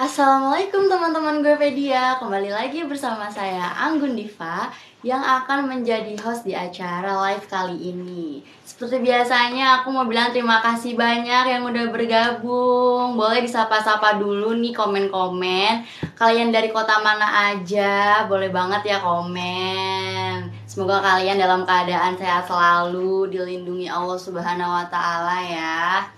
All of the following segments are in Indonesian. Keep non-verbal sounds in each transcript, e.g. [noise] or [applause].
Assalamualaikum teman-teman gue Pedia Kembali lagi bersama saya Anggun Diva Yang akan menjadi host di acara live kali ini Seperti biasanya aku mau bilang terima kasih banyak yang udah bergabung Boleh disapa-sapa dulu nih komen-komen Kalian dari kota mana aja Boleh banget ya komen Semoga kalian dalam keadaan sehat selalu Dilindungi Allah Subhanahu wa Ta'ala ya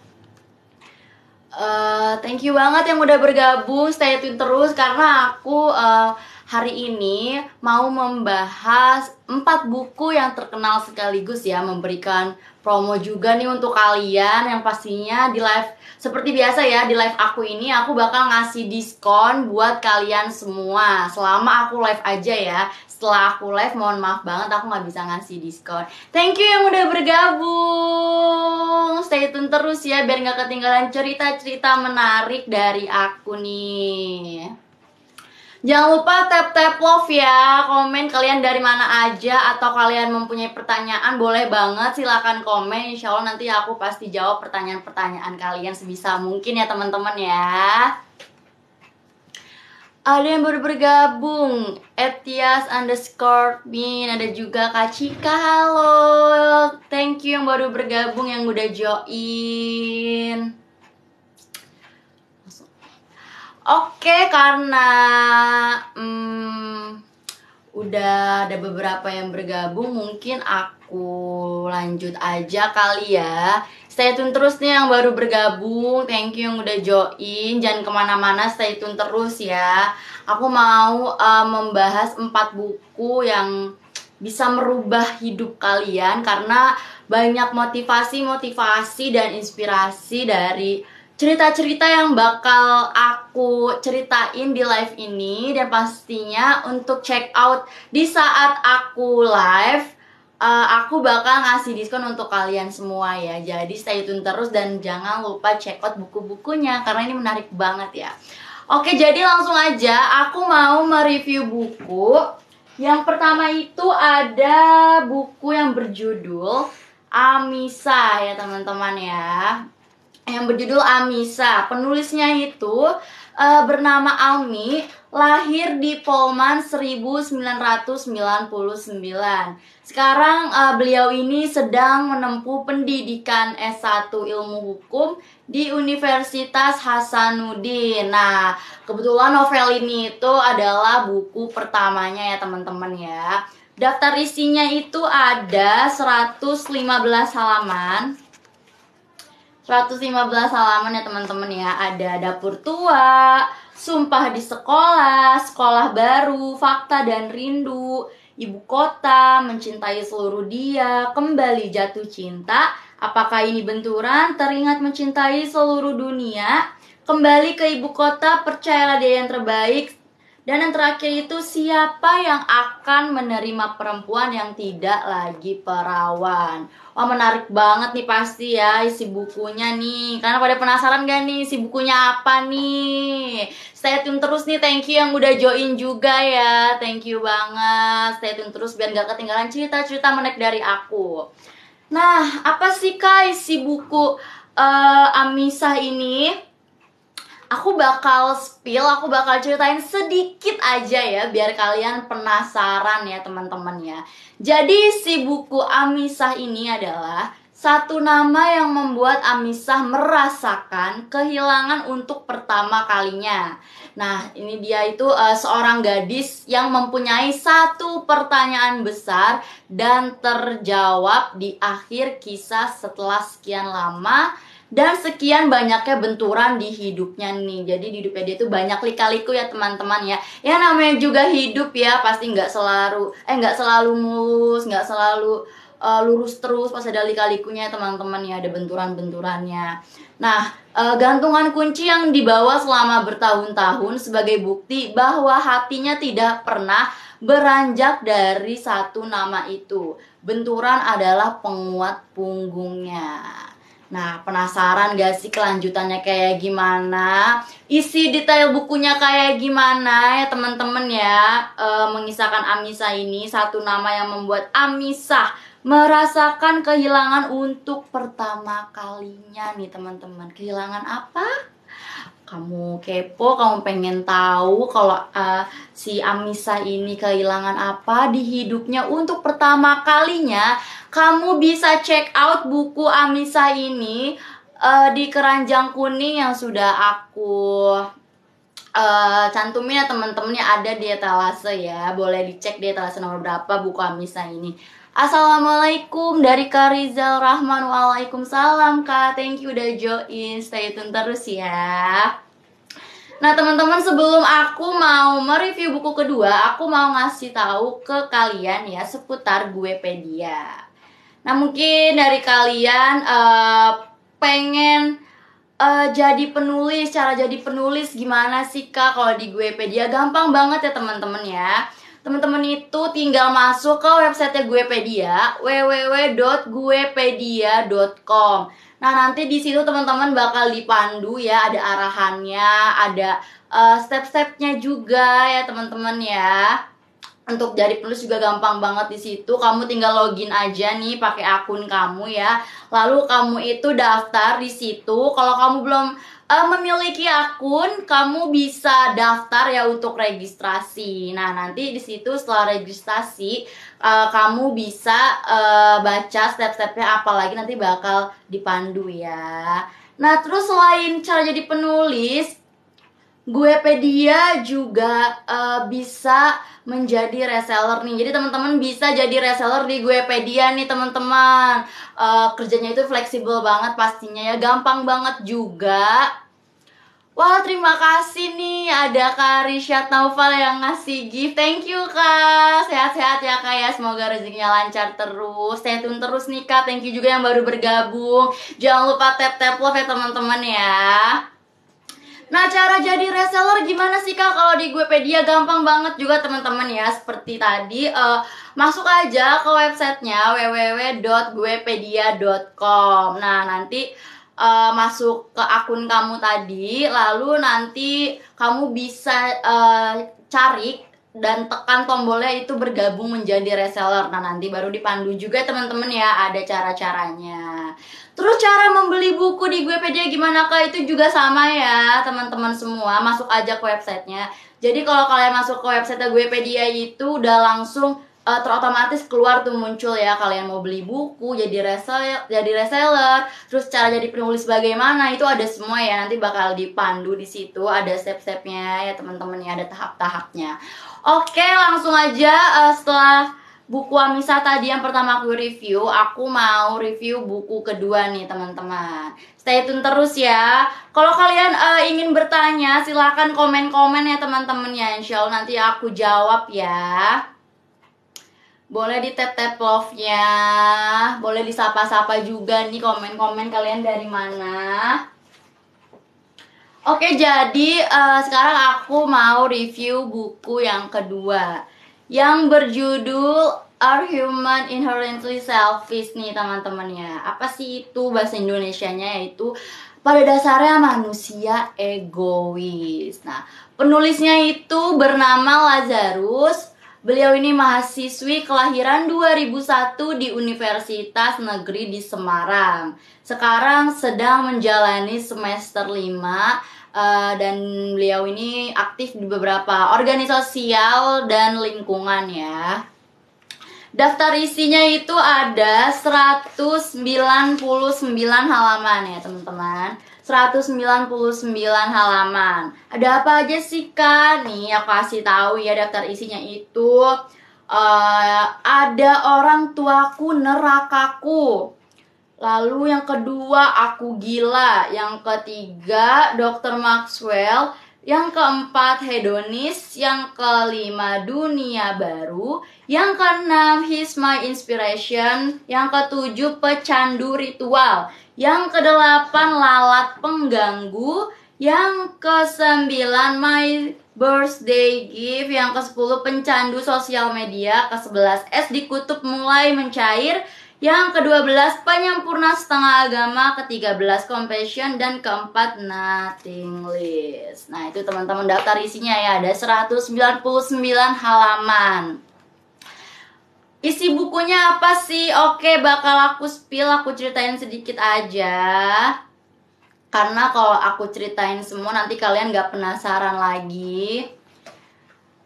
Eh, thank you banget yang udah bergabung, stay tune terus karena aku uh, hari ini mau membahas empat buku yang terkenal sekaligus ya memberikan promo juga nih untuk kalian yang pastinya di live seperti biasa ya di live aku ini aku bakal ngasih diskon buat kalian semua selama aku live aja ya setelah aku live mohon maaf banget aku nggak bisa ngasih diskon thank you yang udah bergabung stay tune terus ya biar nggak ketinggalan cerita-cerita menarik dari aku nih Jangan lupa tap-tap love ya, komen kalian dari mana aja atau kalian mempunyai pertanyaan boleh banget silahkan komen Insya Allah nanti aku pasti jawab pertanyaan-pertanyaan kalian sebisa mungkin ya teman-teman ya ada yang baru bergabung Etias underscore Min Ada juga Kak Cika Halo Thank you yang baru bergabung Yang udah join Oke karena hmm, Udah ada beberapa yang bergabung Mungkin aku lanjut aja kali ya Stay tune terus nih yang baru bergabung. Thank you yang udah join. Jangan kemana-mana, stay tune terus ya. Aku mau uh, membahas empat buku yang bisa merubah hidup kalian karena banyak motivasi-motivasi dan inspirasi dari cerita-cerita yang bakal aku ceritain di live ini dan pastinya untuk check out di saat aku live uh, aku bakal ngasih diskon untuk kalian semua ya. Jadi stay tune terus dan jangan lupa check out buku-bukunya karena ini menarik banget ya. Oke, jadi langsung aja aku mau mereview buku. Yang pertama itu ada buku yang berjudul Amisa ya teman-teman ya. Yang berjudul Amisa. Penulisnya itu uh, bernama Almi lahir di Polman 1999. Sekarang uh, beliau ini sedang menempuh pendidikan S1 Ilmu Hukum di Universitas Hasanuddin. Nah, kebetulan novel ini itu adalah buku pertamanya ya teman-teman ya. Daftar isinya itu ada 115 halaman 115 halaman ya teman-teman ya Ada dapur tua, sumpah di sekolah, sekolah baru, fakta dan rindu Ibu kota, mencintai seluruh dia, kembali jatuh cinta Apakah ini benturan, teringat mencintai seluruh dunia Kembali ke ibu kota, percayalah dia yang terbaik dan yang terakhir itu siapa yang akan menerima perempuan yang tidak lagi perawan? Wah menarik banget nih pasti ya isi bukunya nih Karena pada penasaran gak kan nih isi bukunya apa nih Stay tune terus nih thank you yang udah join juga ya Thank you banget Stay tune terus biar gak ketinggalan cerita-cerita menek dari aku Nah apa sih kak isi buku uh, eh, Amisa ini? aku bakal spill, aku bakal ceritain sedikit aja ya biar kalian penasaran ya teman-teman ya. Jadi si buku Amisah ini adalah satu nama yang membuat Amisah merasakan kehilangan untuk pertama kalinya. Nah, ini dia itu uh, seorang gadis yang mempunyai satu pertanyaan besar dan terjawab di akhir kisah setelah sekian lama dan sekian banyaknya benturan di hidupnya nih jadi di hidupnya dia tuh banyak lika-liku ya teman-teman ya ya namanya juga hidup ya pasti nggak selalu eh nggak selalu mulus nggak selalu uh, lurus terus pas ada lika-likunya teman-teman ya ada benturan-benturannya nah uh, gantungan kunci yang dibawa selama bertahun-tahun sebagai bukti bahwa hatinya tidak pernah beranjak dari satu nama itu benturan adalah penguat punggungnya Nah, penasaran gak sih kelanjutannya kayak gimana? Isi detail bukunya kayak gimana ya teman-teman ya? E, mengisahkan Amisa ini satu nama yang membuat Amisa merasakan kehilangan untuk pertama kalinya nih teman-teman. Kehilangan apa? kamu kepo, kamu pengen tahu kalau uh, si Amisa ini kehilangan apa di hidupnya untuk pertama kalinya, kamu bisa check out buku Amisa ini uh, di keranjang kuning yang sudah aku uh, cantumin ya teman temen ya ada di etalase ya. Boleh dicek di etalase nomor berapa buku Amisa ini. Assalamualaikum dari Kak Rizal Rahman Waalaikumsalam Kak Thank you udah join Stay tune terus ya Nah, teman-teman sebelum aku mau mereview buku kedua, aku mau ngasih tahu ke kalian ya seputar Guepedia. Nah, mungkin dari kalian uh, pengen uh, jadi penulis, cara jadi penulis gimana sih Kak kalau di Guepedia? Gampang banget ya teman-teman ya. Teman-teman itu tinggal masuk ke websitenya Guepedia, www.guepedia.com. Nah, nanti di situ teman-teman bakal dipandu ya, ada arahannya, ada uh, step-stepnya juga ya, teman-teman ya untuk jadi penulis juga gampang banget di situ. Kamu tinggal login aja nih pakai akun kamu ya. Lalu kamu itu daftar di situ. Kalau kamu belum uh, memiliki akun, kamu bisa daftar ya untuk registrasi. Nah, nanti di situ setelah registrasi, uh, kamu bisa uh, baca step-stepnya apalagi nanti bakal dipandu ya. Nah, terus selain cara jadi penulis, Guepedia juga uh, bisa menjadi reseller nih. Jadi teman-teman bisa jadi reseller di Guepedia nih teman-teman. Uh, kerjanya itu fleksibel banget pastinya ya, gampang banget juga. Wah terima kasih nih ada Kak Rishat Naufal yang ngasih gift Thank you Kak Sehat-sehat ya Kak ya Semoga rezekinya lancar terus Stay tune terus nih Kak Thank you juga yang baru bergabung Jangan lupa tap-tap love ya teman-teman ya Nah, cara jadi reseller gimana sih Kak? Kalau di Guepedia gampang banget juga teman-teman ya. Seperti tadi uh, masuk aja ke websitenya www.guepedia.com. Nah, nanti uh, masuk ke akun kamu tadi, lalu nanti kamu bisa uh, cari dan tekan tombolnya itu bergabung menjadi reseller. Nah, nanti baru dipandu juga teman-teman ya ada cara-caranya. Terus cara membeli buku di Guepedia gimana kak? Itu juga sama ya teman-teman semua. Masuk aja ke websitenya. Jadi kalau kalian masuk ke website Guepedia itu udah langsung uh, terotomatis keluar tuh muncul ya kalian mau beli buku jadi reseller jadi reseller terus cara jadi penulis bagaimana itu ada semua ya nanti bakal dipandu di situ ada step-stepnya ya teman-teman ya ada tahap-tahapnya oke langsung aja uh, setelah buku Amisa tadi yang pertama aku review, aku mau review buku kedua nih teman-teman. Stay tune terus ya. Kalau kalian uh, ingin bertanya, silahkan komen-komen ya teman-teman ya. Insya Allah nanti aku jawab ya. Boleh di tap-tap love-nya. Boleh disapa-sapa juga nih komen-komen kalian dari mana. Oke, jadi uh, sekarang aku mau review buku yang kedua yang berjudul Are Human Inherently Selfish nih teman temannya Apa sih itu bahasa Indonesianya yaitu pada dasarnya manusia egois. Nah, penulisnya itu bernama Lazarus. Beliau ini mahasiswi kelahiran 2001 di Universitas Negeri di Semarang. Sekarang sedang menjalani semester 5 Eh, dan beliau ini aktif di beberapa organisasi sosial dan lingkungan ya. Daftar isinya itu ada 199 halaman ya teman-teman 199 halaman Ada apa aja sih kak? Nih aku kasih tahu ya daftar isinya itu uh, Ada orang tuaku nerakaku Lalu yang kedua Aku Gila, yang ketiga Dr. Maxwell, yang keempat Hedonis, yang kelima Dunia Baru, yang keenam He's My Inspiration, yang ketujuh Pecandu Ritual, yang kedelapan Lalat Pengganggu, yang kesembilan My Birthday Gift, yang ke-10 pencandu sosial media, ke-11 es di kutub mulai mencair, yang ke-12 penyempurna setengah agama, ke-13 compassion dan keempat nothing list. Nah, itu teman-teman daftar isinya ya, ada 199 halaman. Isi bukunya apa sih? Oke, bakal aku spill, aku ceritain sedikit aja. Karena kalau aku ceritain semua nanti kalian gak penasaran lagi.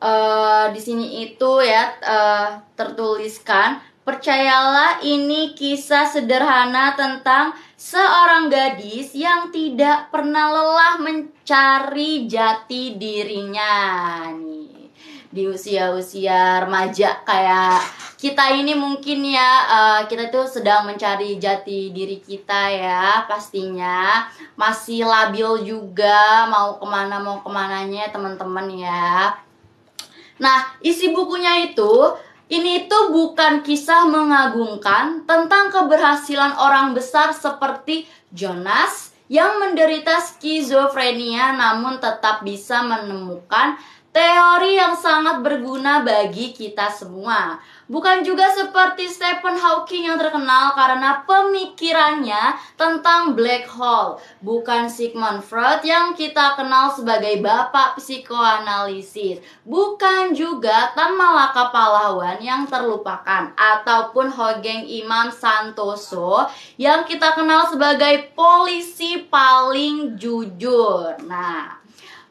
Uh, di sini itu ya uh, tertuliskan Percayalah ini kisah sederhana tentang seorang gadis yang tidak pernah lelah mencari jati dirinya nih. Di usia-usia remaja kayak kita ini mungkin ya uh, kita tuh sedang mencari jati diri kita ya pastinya masih labil juga mau kemana mau kemananya teman-teman ya. Nah isi bukunya itu ini itu bukan kisah mengagumkan tentang keberhasilan orang besar seperti Jonas yang menderita skizofrenia namun tetap bisa menemukan teori yang sangat berguna bagi kita semua. Bukan juga seperti Stephen Hawking yang terkenal karena pemikirannya tentang black hole. Bukan Sigmund Freud yang kita kenal sebagai bapak psikoanalisis. Bukan juga Tan Malaka Pahlawan yang terlupakan ataupun Hogeng Imam Santoso yang kita kenal sebagai polisi paling jujur. Nah,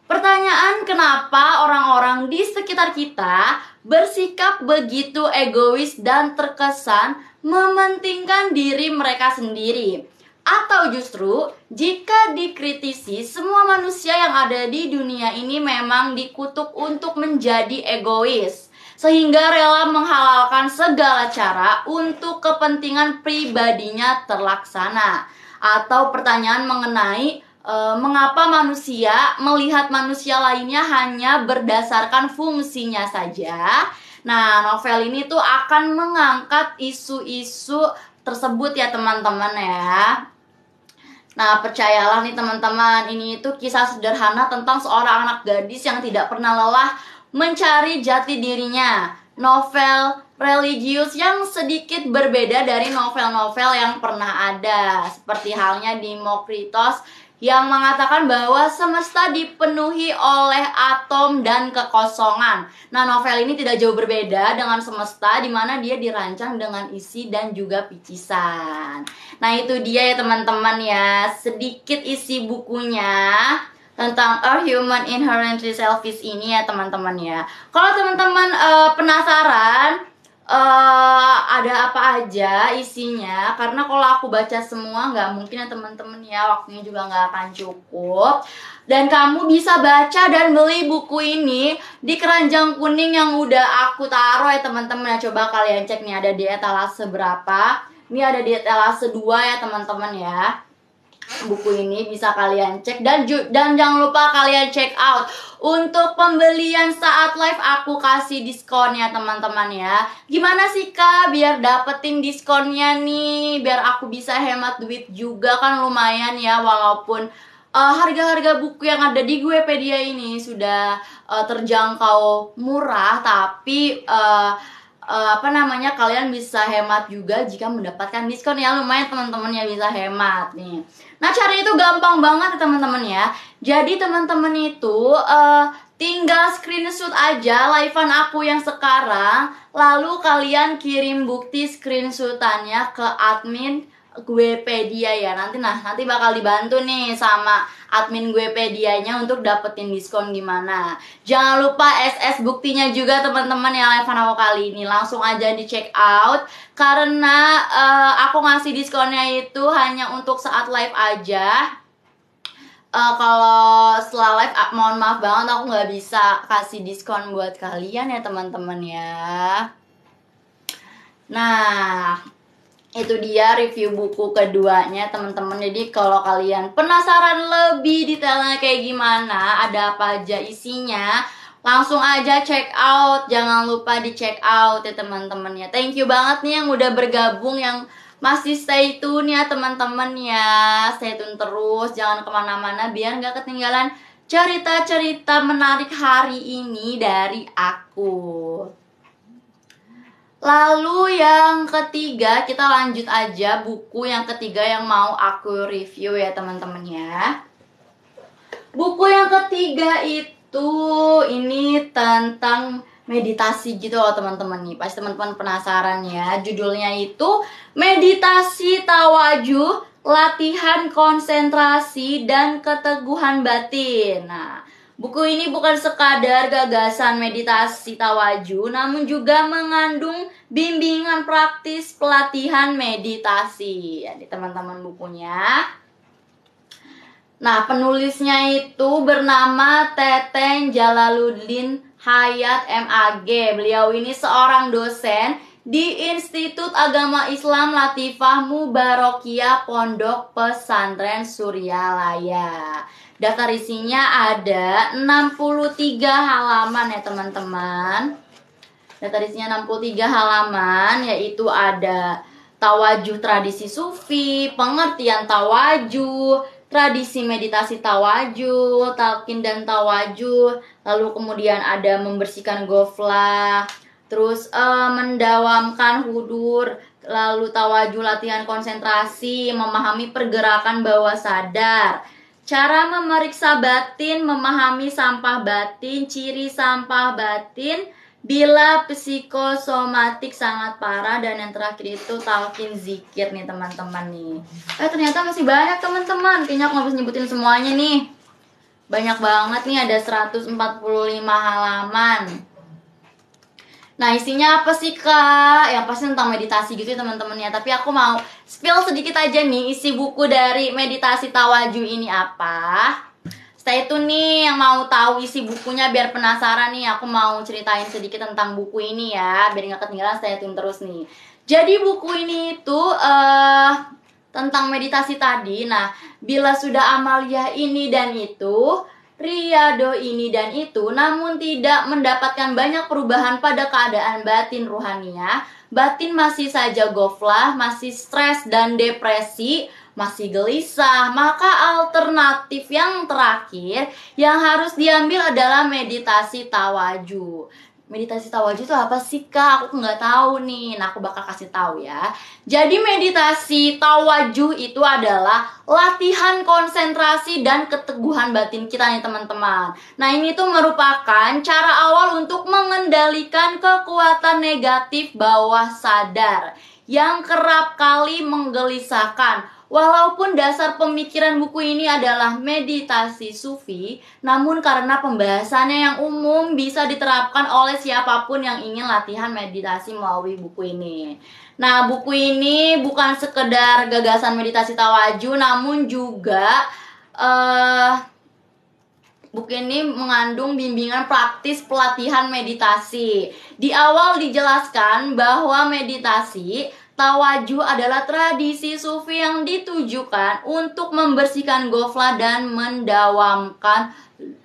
Pertanyaan kenapa orang-orang di sekitar kita bersikap begitu egois dan terkesan mementingkan diri mereka sendiri. Atau justru, jika dikritisi, semua manusia yang ada di dunia ini memang dikutuk untuk menjadi egois, sehingga rela menghalalkan segala cara untuk kepentingan pribadinya terlaksana. Atau pertanyaan mengenai Eh, mengapa manusia melihat manusia lainnya hanya berdasarkan fungsinya saja. Nah, novel ini tuh akan mengangkat isu-isu tersebut ya teman-teman ya. Nah, percayalah nih teman-teman, ini itu kisah sederhana tentang seorang anak gadis yang tidak pernah lelah mencari jati dirinya. Novel religius yang sedikit berbeda dari novel-novel yang pernah ada, seperti halnya di yang mengatakan bahwa semesta dipenuhi oleh atom dan kekosongan. Nah, novel ini tidak jauh berbeda dengan semesta di mana dia dirancang dengan isi dan juga picisan. Nah, itu dia ya teman-teman ya, sedikit isi bukunya tentang Our Human Inherently Selfish ini ya teman-teman ya. Kalau teman-teman uh, penasaran uh, ada apa aja isinya karena kalau aku baca semua nggak mungkin ya teman-teman ya waktunya juga nggak akan cukup dan kamu bisa baca dan beli buku ini di keranjang kuning yang udah aku taruh ya teman-teman ya coba kalian cek nih ada di etalase berapa ini ada di etalase 2 ya teman-teman ya buku ini bisa kalian cek dan dan jangan lupa kalian check out untuk pembelian saat live aku kasih diskonnya teman-teman ya gimana sih kak biar dapetin diskonnya nih biar aku bisa hemat duit juga kan lumayan ya walaupun eh, harga-harga uh, buku yang ada di Guepedia ini sudah uh, terjangkau murah tapi uh, uh, apa namanya kalian bisa hemat juga jika mendapatkan diskon ya lumayan teman-teman ya bisa hemat nih Nah caranya itu gampang banget ya teman-teman ya. Jadi teman-teman itu uh, tinggal screenshot aja livean aku yang sekarang, lalu kalian kirim bukti screenshotannya ke admin Guepedia ya nanti nah nanti bakal dibantu nih sama admin Guepedianya untuk dapetin diskon gimana jangan lupa SS buktinya juga teman-teman yang live aku kali ini langsung aja di check out karena uh, aku ngasih diskonnya itu hanya untuk saat live aja uh, kalau setelah live uh, mohon maaf banget aku nggak bisa kasih diskon buat kalian ya teman-teman ya nah itu dia review buku keduanya teman-teman jadi kalau kalian penasaran lebih detailnya kayak gimana ada apa aja isinya langsung aja check out jangan lupa di check out ya teman-teman ya thank you banget nih yang udah bergabung yang masih stay tune ya teman-teman ya stay tune terus jangan kemana-mana biar nggak ketinggalan cerita-cerita menarik hari ini dari aku Lalu yang ketiga, kita lanjut aja buku yang ketiga yang mau aku review ya teman-teman ya. Buku yang ketiga itu ini tentang meditasi gitu loh teman-teman nih. Pasti teman-teman penasaran ya. Judulnya itu Meditasi Tawaju Latihan Konsentrasi dan Keteguhan Batin. Nah, Buku ini bukan sekadar gagasan meditasi tawaju, namun juga mengandung bimbingan praktis pelatihan meditasi. Jadi ya, teman-teman bukunya. Nah, penulisnya itu bernama Teten Jalaluddin Hayat MAG. Beliau ini seorang dosen di Institut Agama Islam Latifah Mubarokia Pondok Pesantren Suryalaya. Daftar isinya ada 63 halaman ya teman-teman. Daftar isinya 63 halaman yaitu ada tawajuh tradisi sufi, pengertian tawajuh, tradisi meditasi tawajuh, talkin dan tawajuh, lalu kemudian ada membersihkan gofla, terus eh, mendawamkan hudur, lalu tawajuh latihan konsentrasi, memahami pergerakan bawah sadar, Cara memeriksa batin, memahami sampah batin, ciri sampah batin bila psikosomatik sangat parah dan yang terakhir itu talkin zikir nih teman-teman nih. Eh ternyata masih banyak teman-teman. Kayaknya aku nggak bisa nyebutin semuanya nih. Banyak banget nih ada 145 halaman. Nah isinya apa sih kak? Yang pasti tentang meditasi gitu teman-teman ya Tapi aku mau spill sedikit aja nih isi buku dari meditasi tawaju ini apa Stay tune nih yang mau tahu isi bukunya biar penasaran nih Aku mau ceritain sedikit tentang buku ini ya Biar nggak ketinggalan stay tune terus nih Jadi buku ini itu uh, tentang meditasi tadi Nah bila sudah amalia ini dan itu Riado ini dan itu namun tidak mendapatkan banyak perubahan pada keadaan batin ruhania. Batin masih saja goflah, masih stres dan depresi, masih gelisah. Maka alternatif yang terakhir yang harus diambil adalah meditasi tawaju meditasi tawajud itu apa sih kak? Aku nggak tahu nih. Nah aku bakal kasih tahu ya. Jadi meditasi tawajud itu adalah latihan konsentrasi dan keteguhan batin kita nih teman-teman. Nah ini tuh merupakan cara awal untuk mengendalikan kekuatan negatif bawah sadar yang kerap kali menggelisahkan Walaupun dasar pemikiran buku ini adalah meditasi sufi, namun karena pembahasannya yang umum bisa diterapkan oleh siapapun yang ingin latihan meditasi melalui buku ini. Nah, buku ini bukan sekedar gagasan meditasi tawaju, namun juga uh, Buku ini mengandung bimbingan praktis pelatihan meditasi. Di awal dijelaskan bahwa meditasi Tawajuh adalah tradisi sufi yang ditujukan untuk membersihkan gofla dan mendawamkan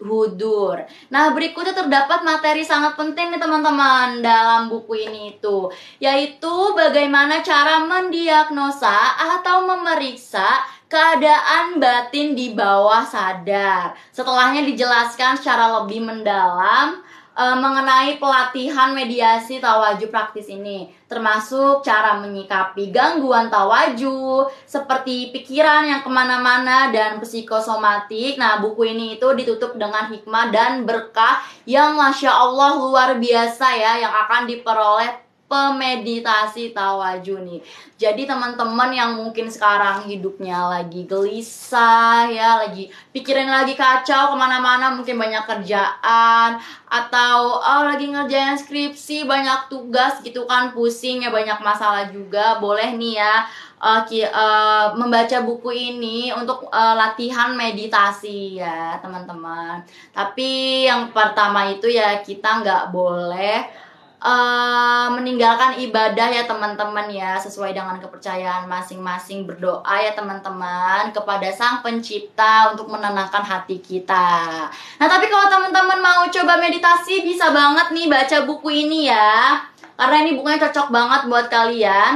hudur. Nah, berikutnya terdapat materi sangat penting nih teman-teman dalam buku ini itu, yaitu bagaimana cara mendiagnosa atau memeriksa keadaan batin di bawah sadar. Setelahnya dijelaskan secara lebih mendalam uh, mengenai pelatihan mediasi tawaju praktis ini, termasuk cara menyikapi gangguan tawaju seperti pikiran yang kemana-mana dan psikosomatik. Nah, buku ini itu ditutup dengan hikmah dan berkah yang masya Allah luar biasa ya, yang akan diperoleh pemeditasi tawaju nih. Jadi teman-teman yang mungkin sekarang hidupnya lagi gelisah ya, lagi pikirin lagi kacau kemana-mana, mungkin banyak kerjaan atau oh, lagi ngerjain skripsi, banyak tugas gitu kan, pusing ya, banyak masalah juga, boleh nih ya uh, uh, membaca buku ini untuk uh, latihan meditasi ya teman-teman. Tapi yang pertama itu ya kita nggak boleh Eh, meninggalkan ibadah ya teman-teman ya sesuai dengan kepercayaan masing-masing berdoa ya teman-teman kepada Sang Pencipta untuk menenangkan hati kita. Nah, tapi kalau teman-teman mau coba meditasi bisa banget nih baca buku ini ya. Karena ini bukunya cocok banget buat kalian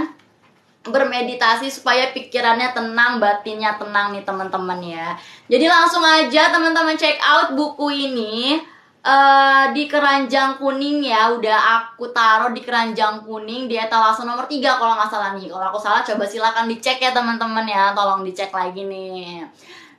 bermeditasi supaya pikirannya tenang, batinnya tenang nih teman-teman ya. Jadi langsung aja teman-teman check out buku ini uh, di keranjang kuning ya udah aku taruh di keranjang kuning di etalase nomor 3 kalau nggak salah nih kalau aku salah coba silakan dicek ya teman-teman ya tolong dicek lagi nih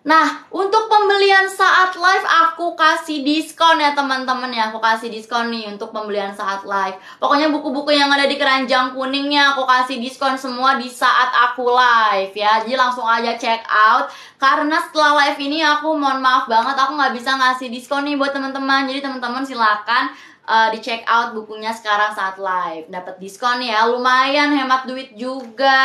Nah, untuk pembelian saat live aku kasih diskon ya teman-teman ya. Aku kasih diskon nih untuk pembelian saat live. Pokoknya buku-buku yang ada di keranjang kuningnya aku kasih diskon semua di saat aku live ya. Jadi langsung aja check out karena setelah live ini aku mohon maaf banget aku nggak bisa ngasih diskon nih buat teman-teman. Jadi teman-teman silakan uh, di check out bukunya sekarang saat live. Dapat diskon ya. Lumayan hemat duit juga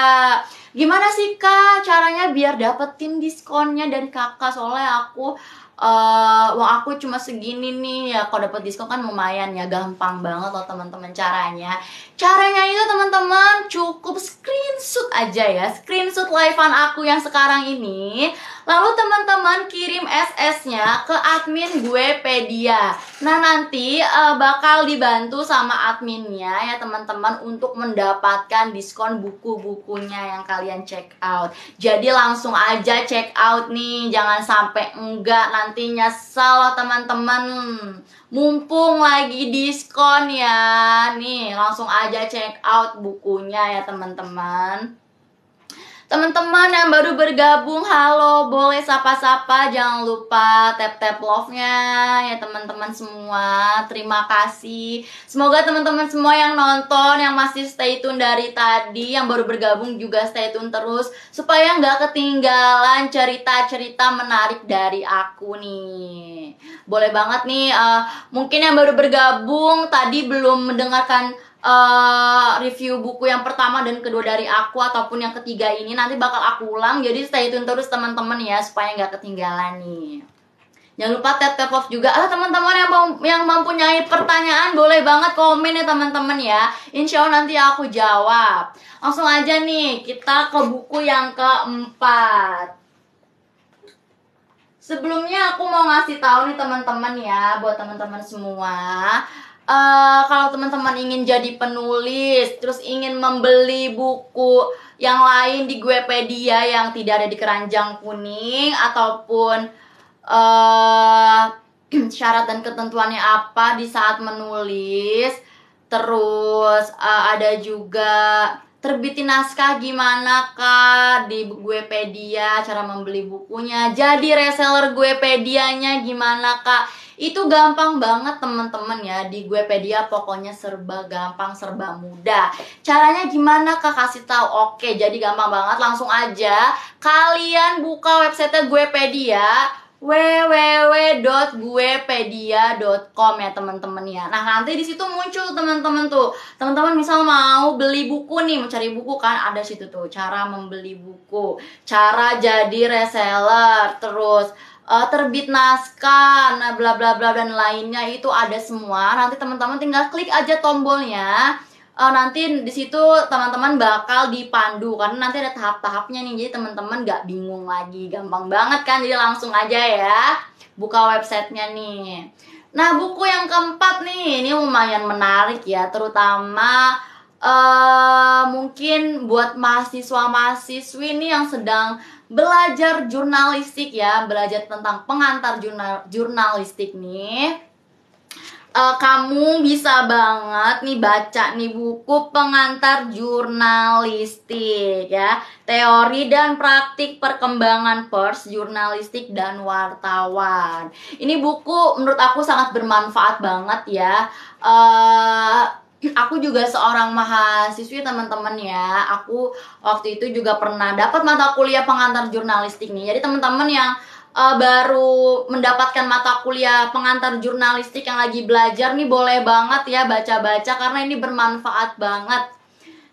gimana sih kak caranya biar dapetin diskonnya dari kakak soalnya aku uh, uang aku cuma segini nih ya kalau dapet diskon kan lumayan ya gampang banget loh teman-teman caranya caranya itu teman-teman cukup screenshot aja ya screenshot livean aku yang sekarang ini Lalu teman-teman kirim SS-nya ke admin gue Pedia. Nah, nanti uh, bakal dibantu sama adminnya ya teman-teman untuk mendapatkan diskon buku-bukunya yang kalian check out. Jadi langsung aja check out nih, jangan sampai enggak nantinya salah teman-teman. Mumpung lagi diskon ya. Nih, langsung aja check out bukunya ya teman-teman. Teman-teman yang baru bergabung, halo, boleh sapa-sapa, jangan lupa tap-tap love-nya ya teman-teman semua. Terima kasih. Semoga teman-teman semua yang nonton, yang masih stay tune dari tadi, yang baru bergabung juga stay tune terus supaya nggak ketinggalan cerita-cerita menarik dari aku nih. Boleh banget nih, uh, mungkin yang baru bergabung tadi belum mendengarkan uh, review buku yang pertama dan kedua dari aku ataupun yang ketiga ini nanti bakal aku ulang jadi stay tune terus teman-teman ya supaya nggak ketinggalan nih jangan lupa tap tap off juga ah teman-teman yang mau yang mempunyai pertanyaan boleh banget komen ya teman-teman ya insya allah nanti aku jawab langsung aja nih kita ke buku yang keempat Sebelumnya aku mau ngasih tahu nih teman-teman ya buat teman-teman semua uh, kalau teman-teman ingin jadi penulis, terus ingin membeli buku yang lain di Guepedia yang tidak ada di keranjang kuning ataupun uh, [clears throat] syarat dan ketentuannya apa di saat menulis, terus uh, ada juga terbitin naskah gimana kak di Guepedia cara membeli bukunya jadi reseller Guepedianya gimana kak itu gampang banget teman-teman ya di Guepedia pokoknya serba gampang, serba mudah. Caranya gimana Kak kasih tahu? Oke, jadi gampang banget langsung aja kalian buka website Guepedia www.guepedia.com ya teman-teman ya. Nah nanti di situ muncul teman-teman tuh, teman-teman misal mau beli buku nih, mau cari buku kan ada situ tuh cara membeli buku, cara jadi reseller, terus uh, terbit naskah, nah bla bla bla dan lainnya itu ada semua. Nanti teman-teman tinggal klik aja tombolnya uh, nanti di situ teman-teman bakal dipandu karena nanti ada tahap-tahapnya nih jadi teman-teman nggak bingung lagi gampang banget kan jadi langsung aja ya buka websitenya nih nah buku yang keempat nih ini lumayan menarik ya terutama uh, mungkin buat mahasiswa mahasiswi nih yang sedang belajar jurnalistik ya belajar tentang pengantar jurnal jurnalistik nih uh, kamu bisa banget nih baca nih buku pengantar jurnalistik ya teori dan praktik perkembangan pers jurnalistik dan wartawan ini buku menurut aku sangat bermanfaat banget ya uh, [clears throat] Aku juga seorang mahasiswi teman-teman ya. Aku waktu itu juga pernah dapat mata kuliah pengantar jurnalistik nih. Jadi teman-teman yang uh, baru mendapatkan mata kuliah pengantar jurnalistik yang lagi belajar nih boleh banget ya baca-baca karena ini bermanfaat banget.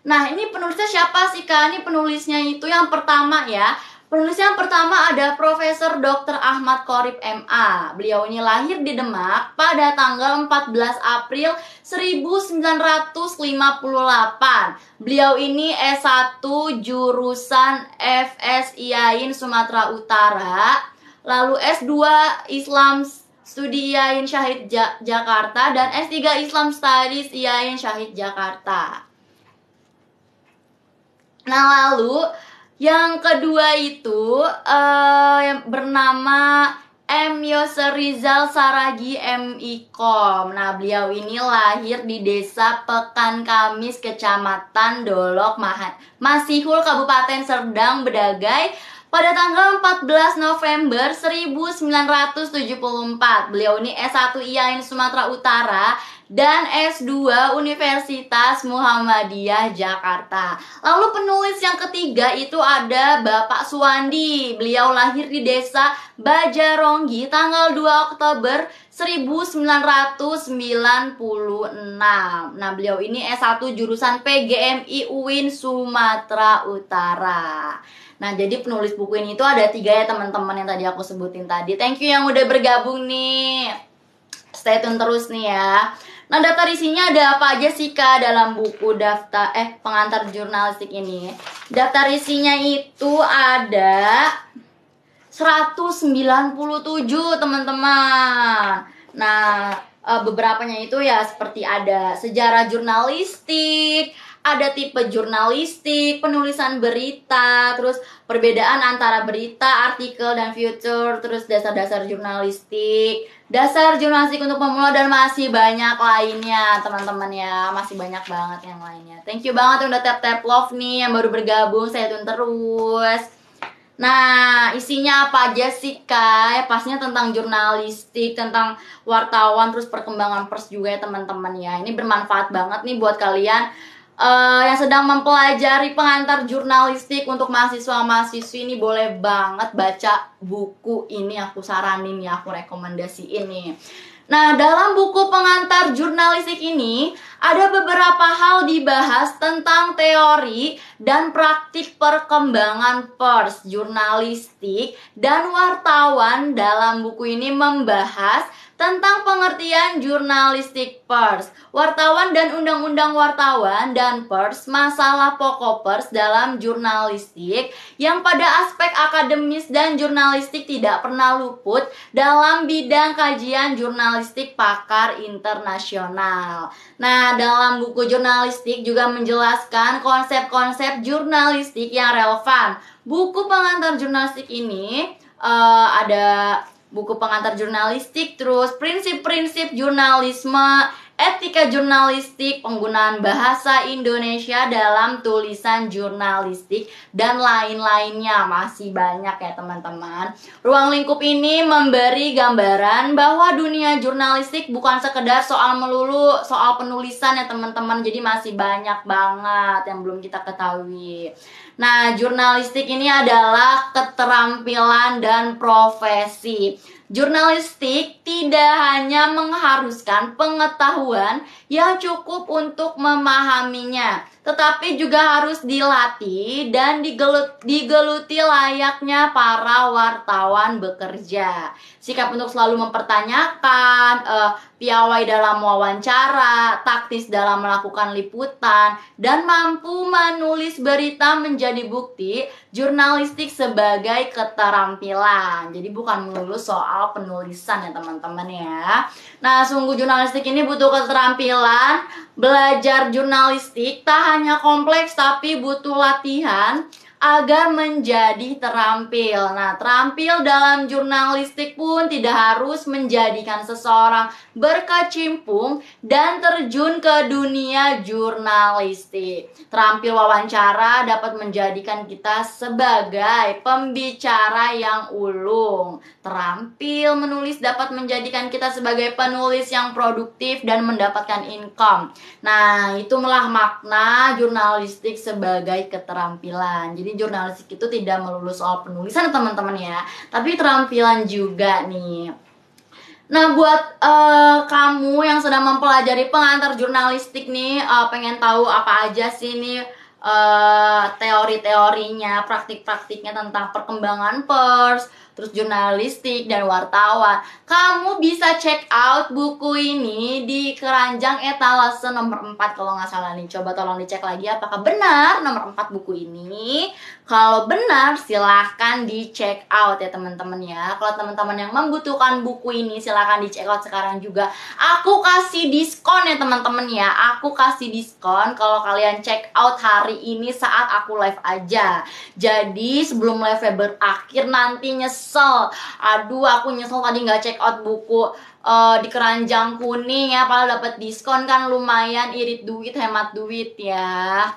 Nah, ini penulisnya siapa sih Kak? Ini penulisnya itu yang pertama ya. Penulis yang pertama ada Profesor Dr. Ahmad Korib MA. Beliau ini lahir di Demak pada tanggal 14 April 1958. Beliau ini S1 jurusan FSIAIN Sumatera Utara lalu S2 Islam Studi IAIN Syahid ja Jakarta dan S3 Islam Studies IAIN Syahid Jakarta. Nah, lalu yang kedua itu uh, yang bernama M. Yose Rizal Saragi MIKOM. Nah, beliau ini lahir di Desa Pekan Kamis, Kecamatan Dolok, Mahat Masihul, Kabupaten Serdang, Bedagai, pada tanggal 14 November 1974. Beliau ini S1 IAIN Sumatera Utara dan S2 Universitas Muhammadiyah Jakarta. Lalu penulis yang ketiga itu ada Bapak Suwandi. Beliau lahir di desa Bajaronggi tanggal 2 Oktober 1996. Nah, beliau ini S1 jurusan PGMI UIN Sumatera Utara. Nah, jadi penulis buku ini itu ada tiga ya teman-teman yang tadi aku sebutin tadi. Thank you yang udah bergabung nih. Stay tune terus nih ya. Nah, daftar isinya ada apa aja sih Kak dalam buku daftar eh pengantar jurnalistik ini? Daftar isinya itu ada 197 teman-teman. Nah, eh, beberapanya itu ya seperti ada sejarah jurnalistik, ada tipe jurnalistik, penulisan berita, terus perbedaan antara berita, artikel dan future, terus dasar-dasar jurnalistik, dasar jurnalistik untuk pemula dan masih banyak lainnya, teman-teman ya, masih banyak banget yang lainnya. Thank you banget udah tap tap love nih yang baru bergabung, saya tun terus. Nah, isinya apa aja sih, Kak? Ya, Pastinya tentang jurnalistik, tentang wartawan, terus perkembangan pers juga ya, teman-teman ya. Ini bermanfaat banget nih buat kalian uh, yang sedang mempelajari pengantar jurnalistik untuk mahasiswa-mahasiswi ini boleh banget baca buku ini aku saranin ya, aku rekomendasi ini. Nah, dalam buku pengantar jurnalistik ini ada beberapa hal dibahas tentang teori dan praktik perkembangan pers jurnalistik dan wartawan dalam buku ini membahas tentang pengertian jurnalistik pers, wartawan dan undang-undang wartawan dan pers, masalah pokok pers dalam jurnalistik yang pada aspek akademis dan jurnalistik tidak pernah luput dalam bidang kajian jurnalistik pakar internasional. Nah, dalam buku jurnalistik juga menjelaskan konsep-konsep jurnalistik yang relevan. Buku pengantar jurnalistik ini uh, ada buku pengantar jurnalistik, terus prinsip-prinsip jurnalisme, etika jurnalistik, penggunaan bahasa Indonesia dalam tulisan jurnalistik, dan lain-lainnya. Masih banyak ya teman-teman. Ruang lingkup ini memberi gambaran bahwa dunia jurnalistik bukan sekedar soal melulu, soal penulisan ya teman-teman. Jadi masih banyak banget yang belum kita ketahui. Nah, jurnalistik ini adalah keterampilan dan profesi. Jurnalistik tidak hanya mengharuskan pengetahuan yang cukup untuk memahaminya, tetapi juga harus dilatih dan digelut, digeluti layaknya para wartawan bekerja. Sikap untuk selalu mempertanyakan, eh, piawai dalam wawancara, taktis dalam melakukan liputan, dan mampu menulis berita menjadi bukti jurnalistik sebagai keterampilan. Jadi bukan melulu soal penulisan ya teman-teman ya. Nah, sungguh jurnalistik ini butuh keterampilan, belajar jurnalistik tak hanya kompleks tapi butuh latihan agar menjadi terampil. Nah, terampil dalam jurnalistik pun tidak harus menjadikan seseorang berkecimpung dan terjun ke dunia jurnalistik. Terampil wawancara dapat menjadikan kita sebagai pembicara yang ulung. Terampil menulis dapat menjadikan kita sebagai penulis yang produktif dan mendapatkan income. Nah, itu itulah makna jurnalistik sebagai keterampilan. Jadi jurnalistik itu tidak melulu soal penulisan teman-teman ya, tapi terampilan juga nih. Nah, buat uh, kamu yang sedang mempelajari pengantar jurnalistik nih, uh, pengen tahu apa aja sih nih Eh, teori-teorinya, praktik-praktiknya tentang perkembangan pers, terus jurnalistik dan wartawan. Kamu bisa check out buku ini di keranjang etalase nomor 4 kalau nggak salah nih. Coba tolong dicek lagi apakah benar nomor 4 buku ini. Kalau benar silahkan di check out ya teman-teman ya. Kalau teman-teman yang membutuhkan buku ini silahkan di check out sekarang juga. Aku kasih diskon ya teman-teman ya. Aku kasih diskon kalau kalian check out hari ini saat aku live aja. Jadi sebelum live berakhir nanti nyesel. Aduh, aku nyesel tadi gak check out buku uh, di keranjang kuning ya. Padahal dapat diskon kan lumayan irit duit, hemat duit ya.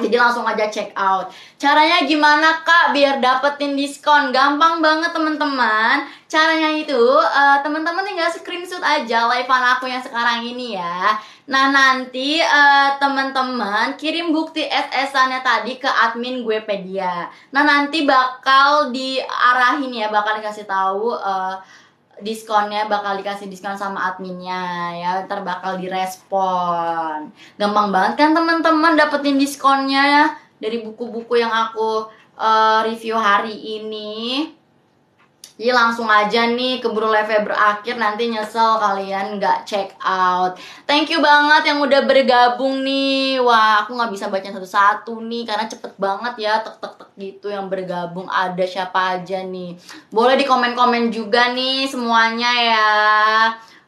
Jadi langsung aja check out. Caranya gimana kak biar dapetin diskon? Gampang banget teman-teman. Caranya itu uh, teman-teman tinggal screenshot aja live aku yang sekarang ini ya. Nah nanti uh, teman-teman kirim bukti SS-annya tadi ke admin gue Guepedia. Nah nanti bakal diarahin ya, bakal dikasih tahu uh, diskonnya bakal dikasih diskon sama adminnya ya, ntar bakal direspon. Gampang banget kan teman-teman dapetin diskonnya ya dari buku-buku yang aku uh, review hari ini. Jadi langsung aja nih keburu live berakhir nanti nyesel kalian nggak check out. Thank you banget yang udah bergabung nih. Wah aku nggak bisa baca satu-satu nih karena cepet banget ya tek tek tek gitu yang bergabung ada siapa aja nih. Boleh di komen-komen juga nih semuanya ya.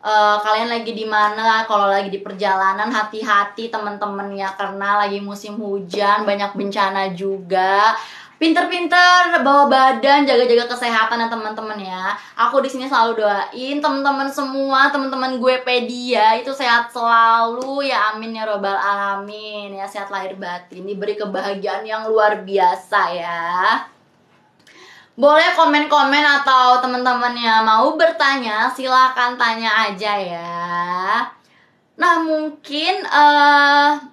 Uh, kalian lagi di mana kalau lagi di perjalanan hati-hati teman-teman ya karena lagi musim hujan banyak bencana juga pinter-pinter bawa badan jaga-jaga kesehatan ya teman-teman ya aku di sini selalu doain teman-teman semua teman-teman gue pedia itu sehat selalu ya amin ya robbal alamin ya sehat lahir batin diberi kebahagiaan yang luar biasa ya boleh komen-komen atau teman-teman yang mau bertanya silahkan tanya aja ya nah mungkin uh,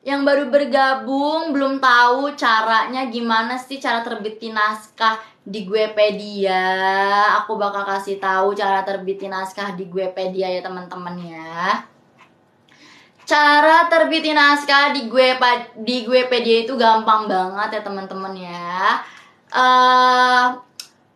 yang baru bergabung belum tahu caranya gimana sih cara terbitin naskah di Guepedia. Aku bakal kasih tahu cara terbitin naskah di Guepedia ya teman-teman ya. Cara terbitin naskah di gue di Guepedia itu gampang banget ya teman-teman ya. Uh,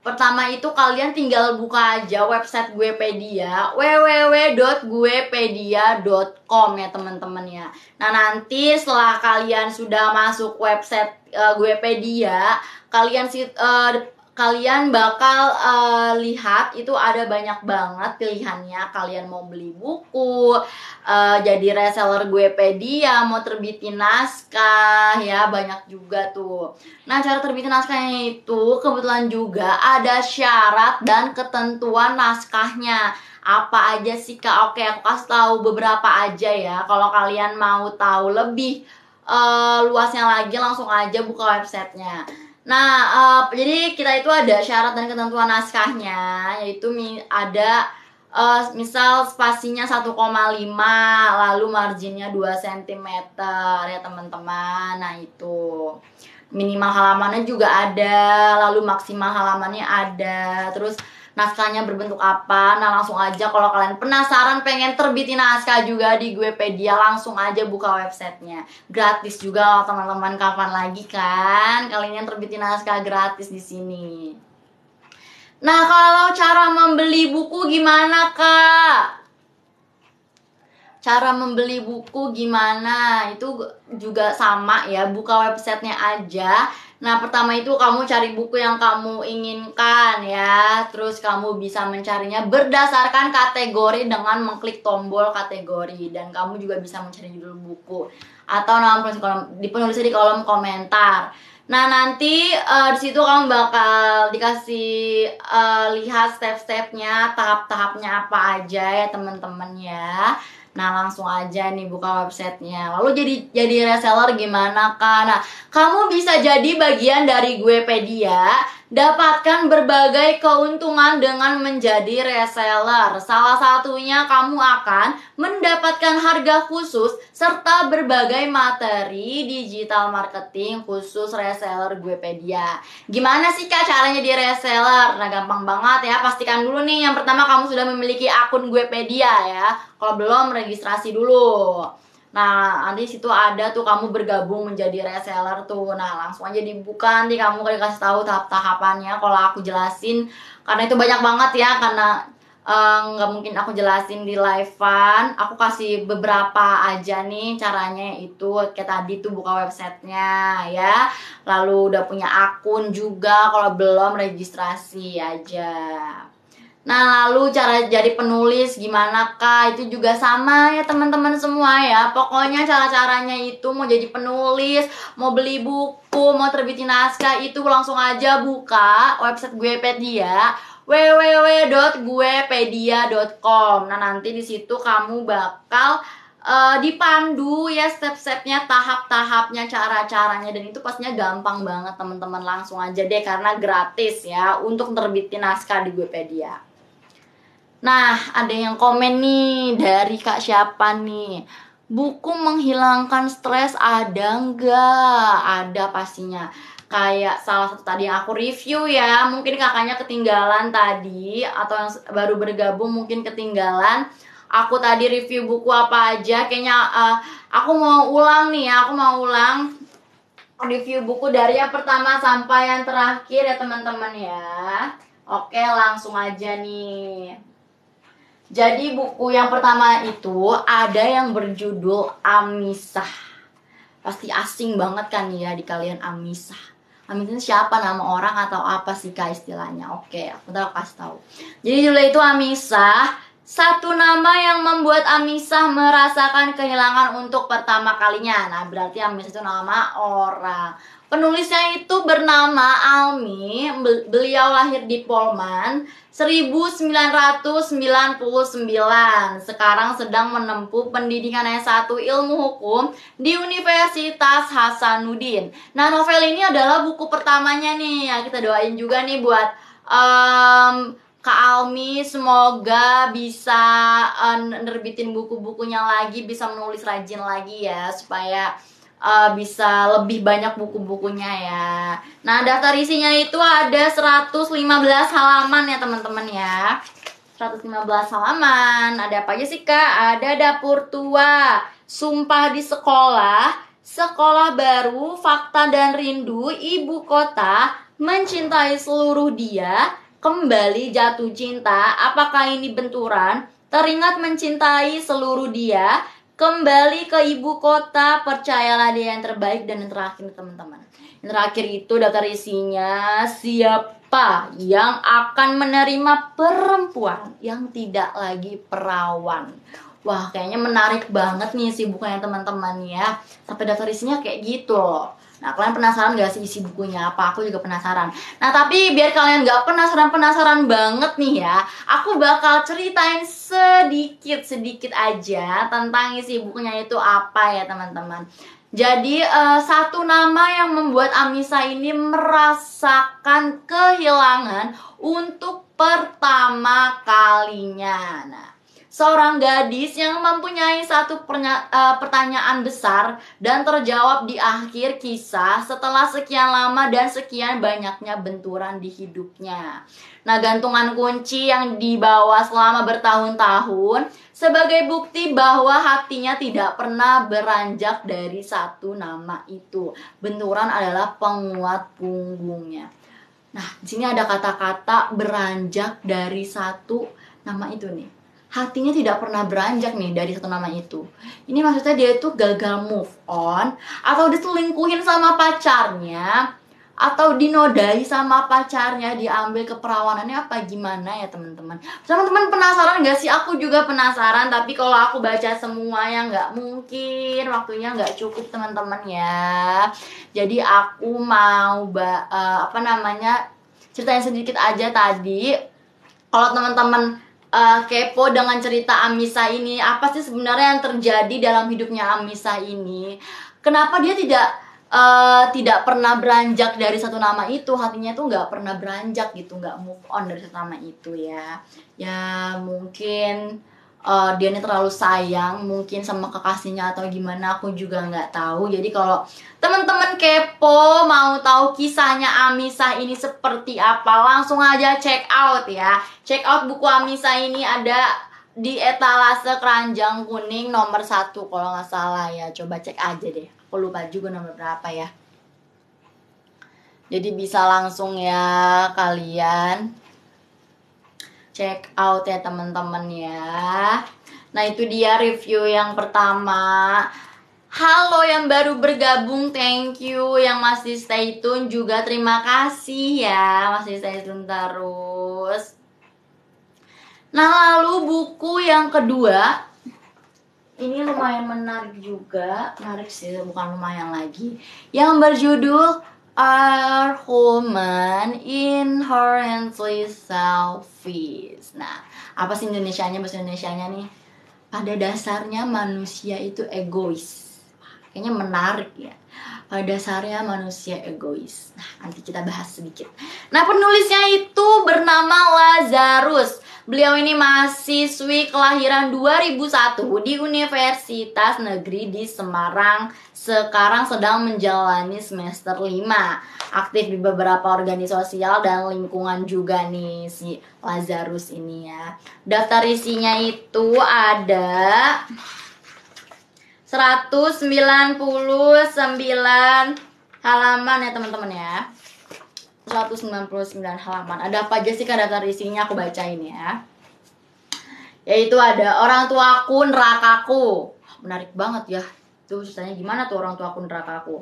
Pertama itu kalian tinggal buka aja website Guepedia www.guepedia.com ya teman-teman ya. Nah, nanti setelah kalian sudah masuk website uh, Guepedia, kalian uh, kalian bakal uh, lihat itu ada banyak banget pilihannya kalian mau beli buku uh, jadi reseller Guepedia mau terbitin naskah ya banyak juga tuh nah cara terbitin naskahnya itu kebetulan juga ada syarat dan ketentuan naskahnya apa aja sih kak oke aku kasih tahu beberapa aja ya kalau kalian mau tahu lebih uh, luasnya lagi langsung aja buka websitenya Nah, uh, jadi kita itu ada syarat dan ketentuan naskahnya, yaitu ada uh, misal spasinya 1,5, lalu marginnya 2 cm ya teman-teman. Nah, itu. Minimal halamannya juga ada, lalu maksimal halamannya ada. Terus naskahnya berbentuk apa. Nah langsung aja kalau kalian penasaran pengen terbitin naskah juga di Guepedia langsung aja buka websitenya. Gratis juga teman-teman kapan lagi kan kalian yang terbitin naskah gratis di sini. Nah kalau cara membeli buku gimana kak? cara membeli buku gimana itu juga sama ya buka websitenya aja Nah, pertama itu kamu cari buku yang kamu inginkan ya. Terus kamu bisa mencarinya berdasarkan kategori dengan mengklik tombol kategori dan kamu juga bisa mencari judul buku atau nama di penulis di kolom komentar. Nah, nanti uh, di situ kamu bakal dikasih uh, lihat step-stepnya, tahap-tahapnya apa aja ya, teman-teman ya. Nah langsung aja nih buka websitenya. Lalu jadi jadi reseller gimana kak? Nah kamu bisa jadi bagian dari Guepedia Dapatkan berbagai keuntungan dengan menjadi reseller. Salah satunya kamu akan mendapatkan harga khusus serta berbagai materi digital marketing khusus reseller Guepedia. Gimana sih Kak caranya di reseller? Nah, gampang banget ya. Pastikan dulu nih yang pertama kamu sudah memiliki akun Guepedia ya. Kalau belum registrasi dulu. Nah, nanti situ ada tuh kamu bergabung menjadi reseller tuh. Nah, langsung aja dibuka nanti kamu kasih tahu tahap-tahapannya kalau aku jelasin karena itu banyak banget ya karena eh, nggak uh, mungkin aku jelasin di live-an aku kasih beberapa aja nih caranya itu kayak tadi tuh buka websitenya ya lalu udah punya akun juga kalau belum registrasi aja Nah, lalu cara jadi penulis gimana kak Itu juga sama ya teman-teman semua ya. Pokoknya cara-caranya itu mau jadi penulis, mau beli buku, mau terbitin naskah itu langsung aja buka website Guepedia www.guepedia.com. Nah, nanti disitu kamu bakal uh, dipandu ya step-stepnya, tahap-tahapnya, cara-caranya dan itu pastinya gampang banget teman-teman langsung aja deh karena gratis ya untuk terbitin naskah di guepedia Nah, ada yang komen nih dari Kak siapa nih? Buku menghilangkan stres ada nggak? Ada pastinya. Kayak salah satu tadi yang aku review ya, mungkin kakaknya ketinggalan tadi atau yang baru bergabung mungkin ketinggalan. Aku tadi review buku apa aja, kayaknya uh, aku mau ulang nih ya, aku mau ulang review buku dari yang pertama sampai yang terakhir ya teman-teman ya. Oke, langsung aja nih. Jadi buku yang pertama itu ada yang berjudul Amisah. Pasti asing banget kan ya di kalian Amisah. Amisah siapa nama orang atau apa sih kak istilahnya? Oke, aku ntar kasih tahu. Jadi judul itu Amisah. Satu nama yang membuat Amisah merasakan kehilangan untuk pertama kalinya. Nah, berarti Amisah itu nama orang. Penulisnya itu bernama Almi, beliau lahir di Polman 1999. Sekarang sedang menempuh pendidikan S1 Ilmu Hukum di Universitas Hasanuddin. Nah, novel ini adalah buku pertamanya nih. Ya, kita doain juga nih buat um, Kak Almi semoga bisa uh, nerbitin buku-bukunya lagi, bisa menulis rajin lagi ya supaya uh, bisa lebih banyak buku-bukunya ya. Nah, daftar isinya itu ada 115 halaman ya, teman-teman ya. 115 halaman. Ada apa aja sih, Kak? Ada dapur tua, sumpah di sekolah, sekolah baru, fakta dan rindu, ibu kota, mencintai seluruh dia, kembali jatuh cinta, apakah ini benturan? Teringat mencintai seluruh dia, kembali ke ibu kota percayalah dia yang terbaik dan yang terakhir teman-teman yang terakhir itu daftar isinya siapa yang akan menerima perempuan yang tidak lagi perawan wah kayaknya menarik banget nih sih bukannya teman-teman ya sampai daftar isinya kayak gitu loh Nah kalian penasaran gak sih isi bukunya apa? Aku juga penasaran. Nah tapi biar kalian gak penasaran-penasaran banget nih ya, aku bakal ceritain sedikit-sedikit aja tentang isi bukunya itu apa ya teman-teman. Jadi uh, satu nama yang membuat Amisa ini merasakan kehilangan untuk pertama kalinya. Nah, seorang gadis yang mempunyai satu eh, pertanyaan besar dan terjawab di akhir kisah setelah sekian lama dan sekian banyaknya benturan di hidupnya. Nah, gantungan kunci yang dibawa selama bertahun-tahun sebagai bukti bahwa hatinya tidak pernah beranjak dari satu nama itu. Benturan adalah penguat punggungnya. Nah, di sini ada kata-kata beranjak dari satu nama itu nih hatinya tidak pernah beranjak nih dari satu nama itu. Ini maksudnya dia itu gagal move on atau diselingkuhin sama pacarnya atau dinodai sama pacarnya diambil keperawanannya apa gimana ya teman-teman teman-teman penasaran gak sih aku juga penasaran tapi kalau aku baca semuanya nggak mungkin waktunya nggak cukup teman-teman ya jadi aku mau ba uh, apa namanya ceritanya sedikit aja tadi kalau teman-teman uh, kepo dengan cerita Amisa ini. Apa sih sebenarnya yang terjadi dalam hidupnya Amisa ini? Kenapa dia tidak uh, tidak pernah beranjak dari satu nama itu hatinya tuh nggak pernah beranjak gitu nggak move on dari satu nama itu ya ya mungkin uh, dia ini terlalu sayang mungkin sama kekasihnya atau gimana aku juga nggak tahu jadi kalau teman-teman kepo mau tahu kisahnya Amisa ini seperti apa langsung aja check out ya check out buku Amisa ini ada di etalase keranjang kuning nomor satu kalau nggak salah ya coba cek aja deh aku lupa juga nomor berapa ya jadi bisa langsung ya kalian check out ya teman-teman ya. Nah itu dia review yang pertama. Halo yang baru bergabung, thank you yang masih stay tune juga terima kasih ya masih stay tune terus. Nah lalu buku yang kedua ini lumayan menarik juga, menarik sih bukan lumayan lagi. Yang berjudul are human inherently selfish. Nah, apa sih Indonesia Indonesianya bahasa nya nih? Pada dasarnya manusia itu egois. kayaknya menarik ya. Pada dasarnya manusia egois. Nah, nanti kita bahas sedikit. Nah, penulisnya itu bernama Lazarus. Beliau ini mahasiswi kelahiran 2001 di Universitas Negeri di Semarang. Sekarang sedang menjalani semester 5. Aktif di beberapa organisasi sosial dan lingkungan juga nih si Lazarus ini ya. Daftar isinya itu ada 199 halaman ya teman-teman ya. 199 halaman. Ada apa aja sih kak daftar isinya aku bacain ya. Yaitu ada orang tua tuaku nerakaku. Menarik banget ya. Tuh ceritanya gimana tuh orang tua tuaku nerakaku.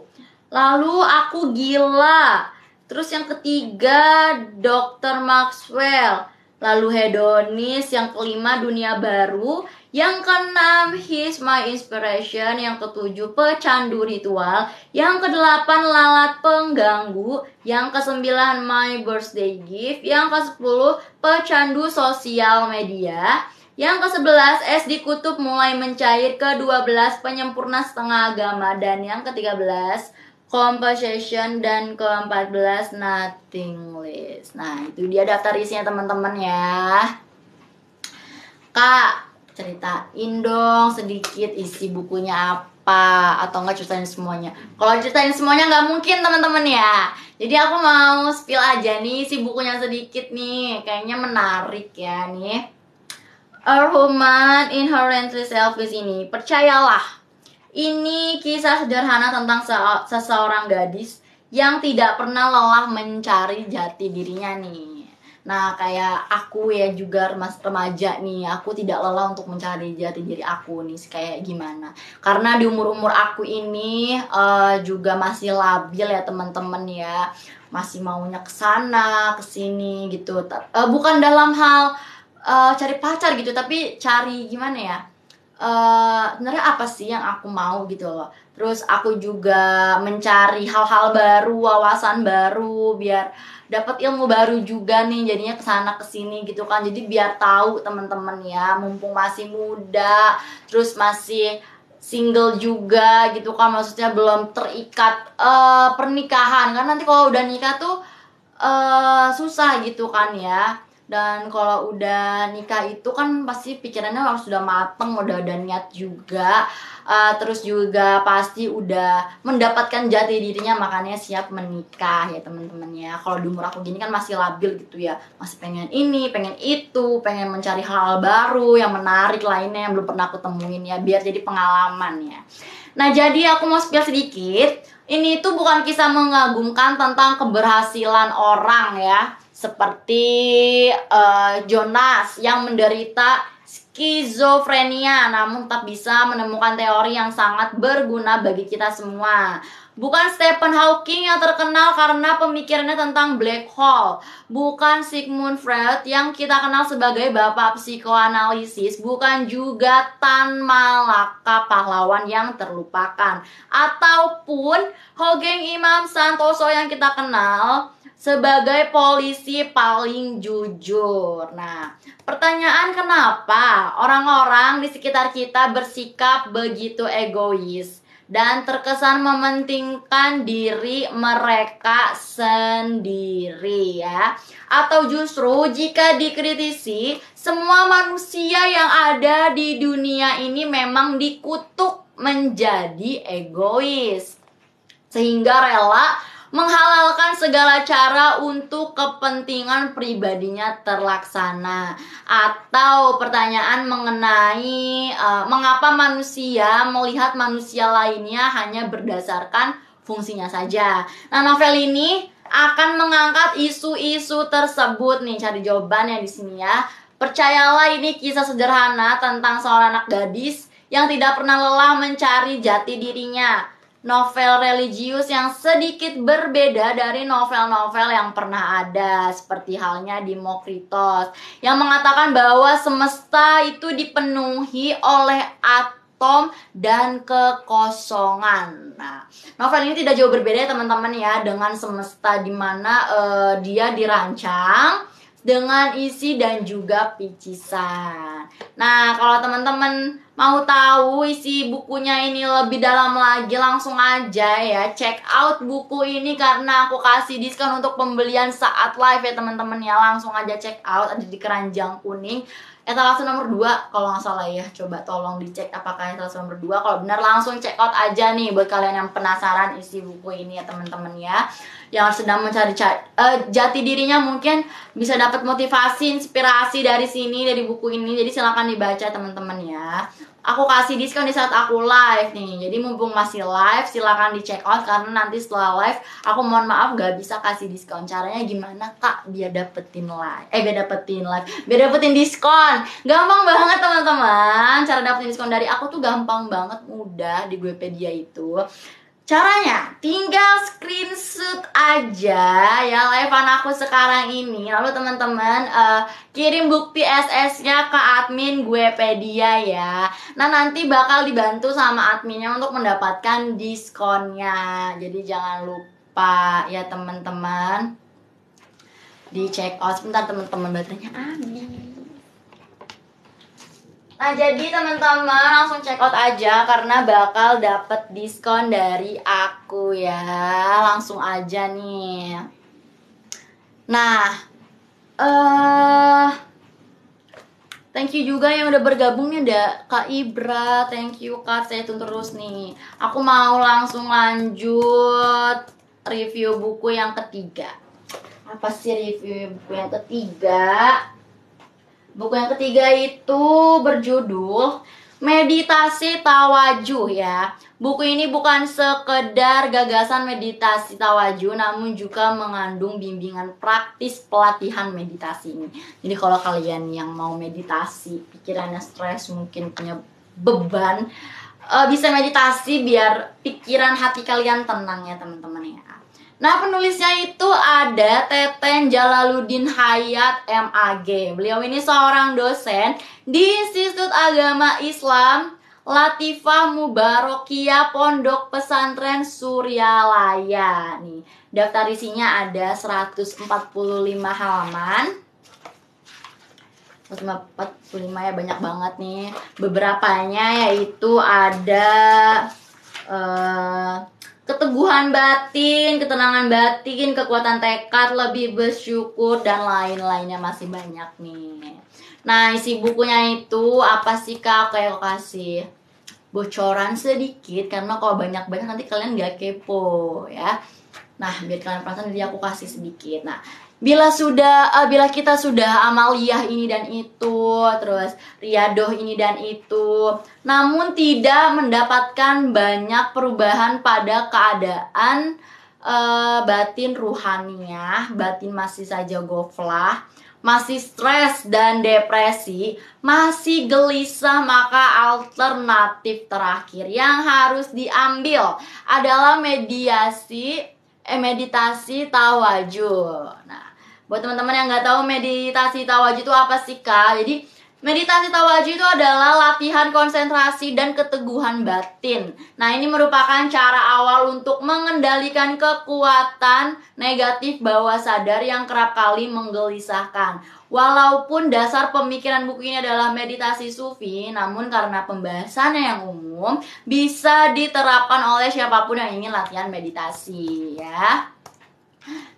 Lalu aku gila. Terus yang ketiga Dr. Maxwell. Lalu hedonis, yang kelima dunia baru, yang keenam, he's my inspiration. Yang ketujuh, pecandu ritual. Yang kedelapan, lalat pengganggu. Yang kesembilan, my birthday gift. Yang ke sepuluh pecandu sosial media. Yang ke-11, es dikutub mulai mencair ke-12, penyempurna setengah agama. Dan yang ke belas composition dan ke-14, nothing list. Nah, itu dia daftar isinya teman-teman ya. Kak, ceritain dong sedikit isi bukunya apa atau enggak ceritain semuanya kalau ceritain semuanya nggak mungkin teman-teman ya jadi aku mau spill aja nih si bukunya sedikit nih kayaknya menarik ya nih A Human Inherently Selfish ini percayalah ini kisah sederhana tentang se seseorang gadis yang tidak pernah lelah mencari jati dirinya nih Nah, kayak aku ya juga remas remaja nih, aku tidak lelah untuk mencari jati diri aku nih, kayak gimana? Karena di umur-umur aku ini uh, juga masih labil ya teman-teman ya, masih maunya kesana kesini ke sini gitu. Uh, bukan dalam hal uh, cari pacar gitu, tapi cari gimana ya? Uh, sebenarnya apa sih yang aku mau gitu loh terus aku juga mencari hal-hal baru wawasan baru biar dapat ilmu baru juga nih jadinya kesana kesini gitu kan jadi biar tahu temen-temen ya mumpung masih muda terus masih single juga gitu kan maksudnya belum terikat uh, pernikahan kan nanti kalau udah nikah tuh uh, susah gitu kan ya dan kalau udah nikah itu kan pasti pikirannya harus sudah mateng udah ada niat juga uh, terus juga pasti udah mendapatkan jati dirinya makanya siap menikah ya temen teman ya kalau di umur aku gini kan masih labil gitu ya masih pengen ini pengen itu pengen mencari hal, -hal baru yang menarik lainnya yang belum pernah aku temuin ya biar jadi pengalaman ya nah jadi aku mau spill sedikit ini tuh bukan kisah mengagumkan tentang keberhasilan orang ya seperti uh, Jonas yang menderita skizofrenia namun tak bisa menemukan teori yang sangat berguna bagi kita semua. Bukan Stephen Hawking yang terkenal karena pemikirannya tentang black hole. Bukan Sigmund Freud yang kita kenal sebagai bapak psikoanalisis. Bukan juga Tan Malaka pahlawan yang terlupakan. Ataupun Hogeng Imam Santoso yang kita kenal sebagai polisi paling jujur. Nah, pertanyaan kenapa orang-orang di sekitar kita bersikap begitu egois dan terkesan mementingkan diri mereka sendiri ya. Atau justru jika dikritisi, semua manusia yang ada di dunia ini memang dikutuk menjadi egois. Sehingga rela menghalalkan segala cara untuk kepentingan pribadinya terlaksana atau pertanyaan mengenai uh, mengapa manusia melihat manusia lainnya hanya berdasarkan fungsinya saja. Nah, novel ini akan mengangkat isu-isu tersebut nih cari jawabannya di sini ya. Percayalah ini kisah sederhana tentang seorang anak gadis yang tidak pernah lelah mencari jati dirinya novel religius yang sedikit berbeda dari novel-novel yang pernah ada seperti halnya Demokritos yang mengatakan bahwa semesta itu dipenuhi oleh atom dan kekosongan. Nah, novel ini tidak jauh berbeda ya teman-teman ya dengan semesta di mana uh, dia dirancang dengan isi dan juga picisan. Nah, kalau teman-teman mau tahu isi bukunya ini lebih dalam lagi, langsung aja ya check out buku ini karena aku kasih diskon untuk pembelian saat live ya teman-teman ya. Langsung aja check out ada di keranjang kuning. Etalase nomor 2 kalau nggak salah ya Coba tolong dicek apakah etalase nomor 2 Kalau benar langsung check out aja nih Buat kalian yang penasaran isi buku ini ya teman-teman ya yang sedang mencari uh, jati dirinya mungkin bisa dapat motivasi, inspirasi dari sini dari buku ini. Jadi silahkan dibaca teman-teman ya. Aku kasih diskon di saat aku live nih. Jadi mumpung masih live silahkan di check out karena nanti setelah live aku mohon maaf gak bisa kasih diskon. Caranya gimana kak biar dapetin live? Eh biar dapetin live, biar dapetin diskon. Gampang banget teman-teman. Cara dapetin diskon dari aku tuh gampang banget, mudah di Wikipedia itu. Caranya tinggal screenshot aja ya livean aku sekarang ini Lalu teman-teman uh, kirim bukti SS-nya ke admin Guepedia ya Nah nanti bakal dibantu sama adminnya untuk mendapatkan diskonnya Jadi jangan lupa ya teman-teman Di check out sebentar teman-teman baterainya amin Nah jadi teman-teman langsung check out aja karena bakal dapet diskon dari aku ya Langsung aja nih Nah uh, Thank you juga yang udah bergabungnya nih Kak Ibra Thank you Kak, saya tuntur terus nih Aku mau langsung lanjut review buku yang ketiga Apa sih review buku yang ketiga? Buku yang ketiga itu berjudul Meditasi Tawajuh ya. Buku ini bukan sekedar gagasan meditasi tawajuh namun juga mengandung bimbingan praktis pelatihan meditasi ini. Jadi kalau kalian yang mau meditasi, pikirannya stres, mungkin punya beban, eh, bisa meditasi biar pikiran hati kalian tenang ya teman-teman ya. Nah, penulisnya itu ada Teten Jalaluddin Hayat MAG. Beliau ini seorang dosen di Institut Agama Islam Latifa Mubarokia Pondok Pesantren Suryalaya. Nih, daftar isinya ada 145 halaman. 145 ya banyak banget nih. Beberapanya yaitu ada eh, keteguhan batin, ketenangan batin, kekuatan tekad, lebih bersyukur dan lain-lainnya masih banyak nih. Nah, isi bukunya itu apa sih Kak? Kayak kasih bocoran sedikit karena kalau banyak-banyak nanti kalian gak kepo ya. Nah, biar kalian perasaan jadi aku kasih sedikit. Nah, bila sudah uh, bila kita sudah amaliyah ini dan itu terus riadoh ini dan itu namun tidak mendapatkan banyak perubahan pada keadaan uh, batin ruhaninya batin masih saja goflah masih stres dan depresi, masih gelisah, maka alternatif terakhir yang harus diambil adalah mediasi, eh, meditasi tawajud. Nah, Buat teman-teman yang nggak tahu meditasi tawaju itu apa sih kak? Jadi Meditasi tawaju itu adalah latihan konsentrasi dan keteguhan batin. Nah, ini merupakan cara awal untuk mengendalikan kekuatan negatif bawah sadar yang kerap kali menggelisahkan. Walaupun dasar pemikiran buku ini adalah meditasi sufi, namun karena pembahasannya yang umum, bisa diterapkan oleh siapapun yang ingin latihan meditasi, ya.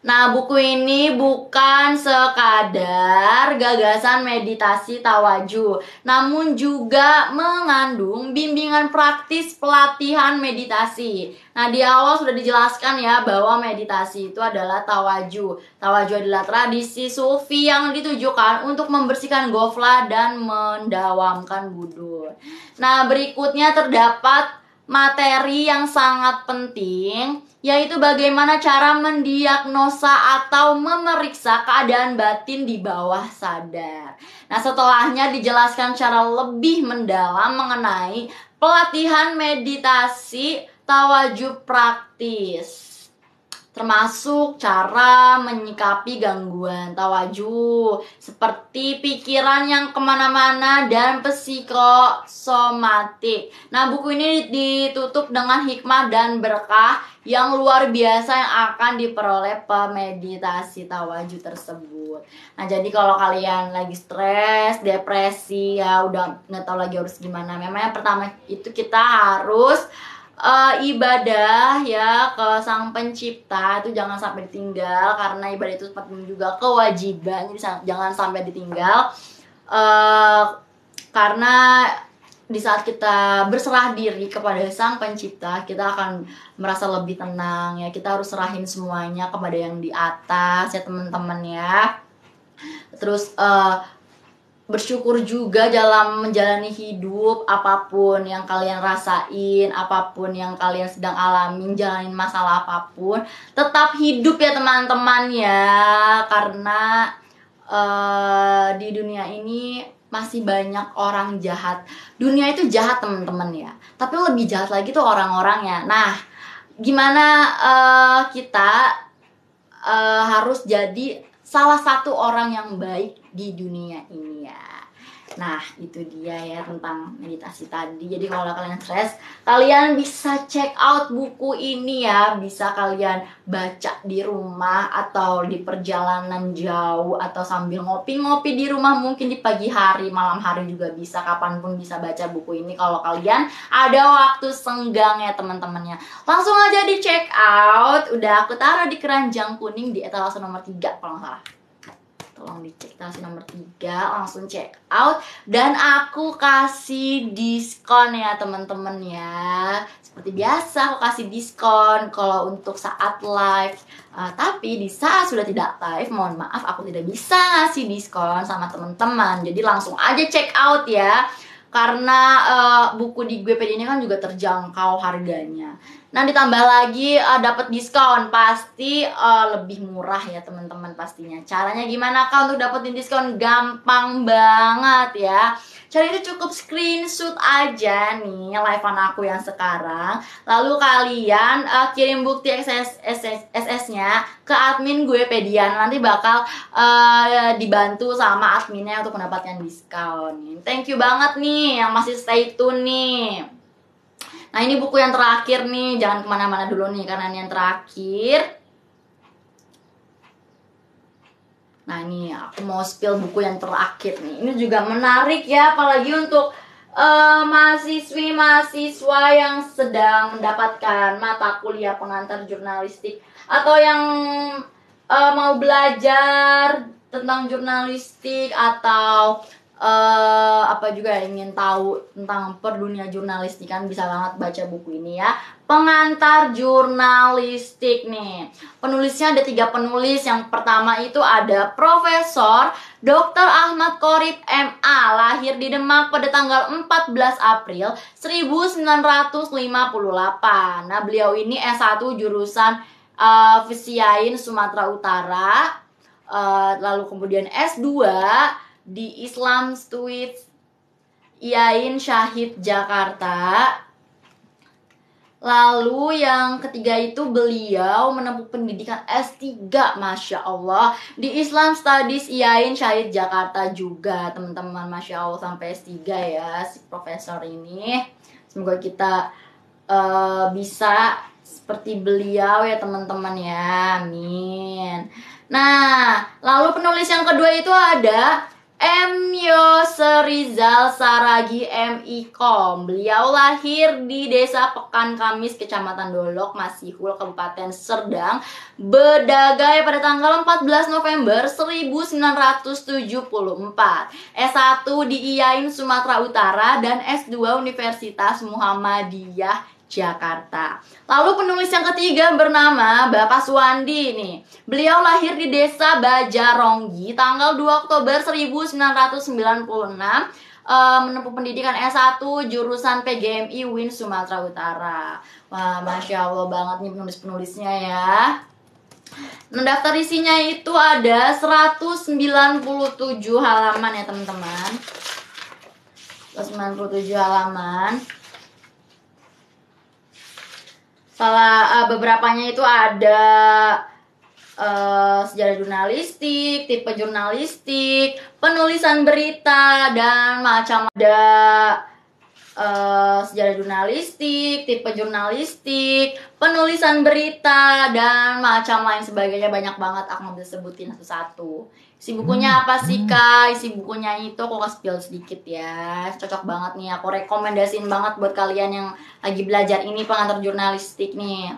Nah, buku ini bukan sekadar gagasan meditasi tawaju, namun juga mengandung bimbingan praktis pelatihan meditasi. Nah, di awal sudah dijelaskan ya bahwa meditasi itu adalah tawaju. Tawaju adalah tradisi sufi yang ditujukan untuk membersihkan gofla dan mendawamkan budur. Nah, berikutnya terdapat materi yang sangat penting, yaitu bagaimana cara mendiagnosa atau memeriksa keadaan batin di bawah sadar. Nah, setelahnya dijelaskan cara lebih mendalam mengenai pelatihan meditasi tawajud praktis termasuk cara menyikapi gangguan tawaju seperti pikiran yang kemana-mana dan psikosomatik. Nah buku ini ditutup dengan hikmah dan berkah yang luar biasa yang akan diperoleh pemeditasi tawaju tersebut. Nah jadi kalau kalian lagi stres, depresi ya udah nggak tahu lagi harus gimana. Memang yang pertama itu kita harus uh, ibadah ya ke sang pencipta itu jangan sampai ditinggal karena ibadah itu penting juga kewajiban jadi jangan sampai ditinggal uh, karena di saat kita berserah diri kepada sang pencipta kita akan merasa lebih tenang ya kita harus serahin semuanya kepada yang di atas ya teman-teman ya terus uh, bersyukur juga dalam menjalani hidup apapun yang kalian rasain apapun yang kalian sedang alami jalanin masalah apapun tetap hidup ya teman-teman ya karena uh, di dunia ini masih banyak orang jahat dunia itu jahat teman-teman ya tapi lebih jahat lagi tuh orang-orangnya nah gimana uh, kita uh, harus jadi salah satu orang yang baik di dunia ini ya. Nah, itu dia ya tentang meditasi tadi. Jadi kalau kalian stres, kalian bisa check out buku ini ya. Bisa kalian baca di rumah atau di perjalanan jauh atau sambil ngopi-ngopi di rumah mungkin di pagi hari, malam hari juga bisa kapanpun bisa baca buku ini kalau kalian ada waktu senggang ya teman-temannya. Langsung aja di check out. Udah aku taruh di keranjang kuning di etalase nomor 3 kalau nggak salah tolong dicek kasih nomor 3 langsung check out dan aku kasih diskon ya teman-teman ya seperti biasa aku kasih diskon kalau untuk saat live uh, tapi di saat sudah tidak live mohon maaf aku tidak bisa ngasih diskon sama teman-teman jadi langsung aja check out ya karena uh, buku di gue ini kan juga terjangkau harganya Nah ditambah lagi uh, eh, dapat diskon pasti uh, lebih murah ya teman-teman pastinya. Caranya gimana kak untuk dapetin diskon gampang banget ya. Cari itu cukup screenshot aja nih live on aku yang sekarang. Lalu kalian uh, kirim bukti SS, SS, SS-nya ke admin gue Pedian. Nanti bakal uh, dibantu sama adminnya untuk mendapatkan diskon. Thank you banget nih yang masih stay tune nih. Nah ini buku yang terakhir nih, jangan kemana-mana dulu nih karena ini yang terakhir. Nah ini aku mau spill buku yang terakhir nih. Ini juga menarik ya, apalagi untuk uh, mahasiswi-mahasiswa yang sedang mendapatkan mata kuliah pengantar jurnalistik atau yang uh, mau belajar tentang jurnalistik atau uh, apa juga ingin tahu tentang per dunia jurnalistik kan bisa banget baca buku ini ya pengantar jurnalistik nih penulisnya ada tiga penulis yang pertama itu ada Profesor Dr. Ahmad Korib MA lahir di Demak pada tanggal 14 April 1958. Nah, beliau ini S1 jurusan uh, eh, Fisiain Sumatera Utara, uh, lalu kemudian S2 di Islam Stuit Iain Syahid Jakarta. Lalu yang ketiga itu beliau menempuh pendidikan S3, Masya Allah. Di Islam Studies Iain Syahid Jakarta juga, teman-teman. Masya Allah, sampai S3 ya, si profesor ini. Semoga kita uh, bisa seperti beliau ya teman-teman ya, amin. Nah, lalu penulis yang kedua itu ada M. Yose Rizal Saragi Kom. Beliau lahir di Desa Pekan Kamis, Kecamatan Dolok, Masihul, Kabupaten Serdang, Bedagai pada tanggal 14 November 1974. S1 di IAIN Sumatera Utara dan S2 Universitas Muhammadiyah Jakarta. Lalu penulis yang ketiga bernama Bapak Suwandi nih. Beliau lahir di Desa Bajaronggi tanggal 2 Oktober 1996 eh, menempuh pendidikan S1 jurusan PGMI Win Sumatera Utara. Wah, masya Allah banget nih penulis-penulisnya ya. Mendaftar isinya itu ada 197 halaman ya teman-teman. 197 halaman salah uh, beberapanya itu ada uh, sejarah jurnalistik, tipe jurnalistik, penulisan berita dan macam ada uh, sejarah jurnalistik, tipe jurnalistik, penulisan berita dan macam lain sebagainya banyak banget aku nggak bisa sebutin satu-satu. Isi bukunya hmm. apa sih kak? Isi bukunya itu aku kasih spill sedikit ya. Cocok banget nih. Aku rekomendasiin banget buat kalian yang lagi belajar ini pengantar jurnalistik nih.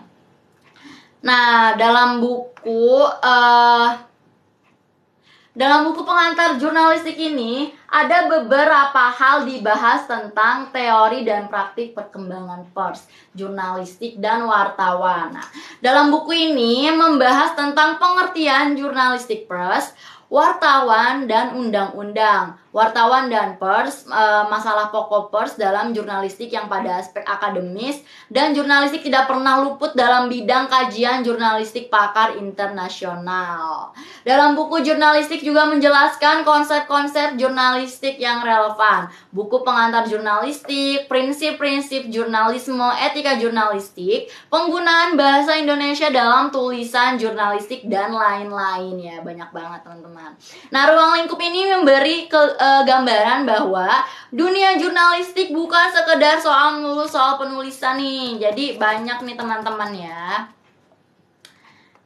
Nah dalam buku uh, dalam buku pengantar jurnalistik ini, ada beberapa hal dibahas tentang teori dan praktik perkembangan pers, jurnalistik dan wartawan. Nah, dalam buku ini membahas tentang pengertian jurnalistik pers, wartawan dan undang-undang, wartawan dan pers, e, masalah pokok pers dalam jurnalistik yang pada aspek akademis dan jurnalistik tidak pernah luput dalam bidang kajian jurnalistik pakar internasional. Dalam buku jurnalistik juga menjelaskan konsep-konsep jurnalistik yang relevan, buku pengantar jurnalistik, prinsip-prinsip jurnalisme, etika jurnalistik, penggunaan bahasa Indonesia dalam tulisan jurnalistik dan lain-lain ya, banyak banget teman-teman. Nah, ruang lingkup ini memberi ke, e, uh, gambaran bahwa dunia jurnalistik bukan sekedar soal mulus soal penulisan nih. Jadi banyak nih teman-teman ya.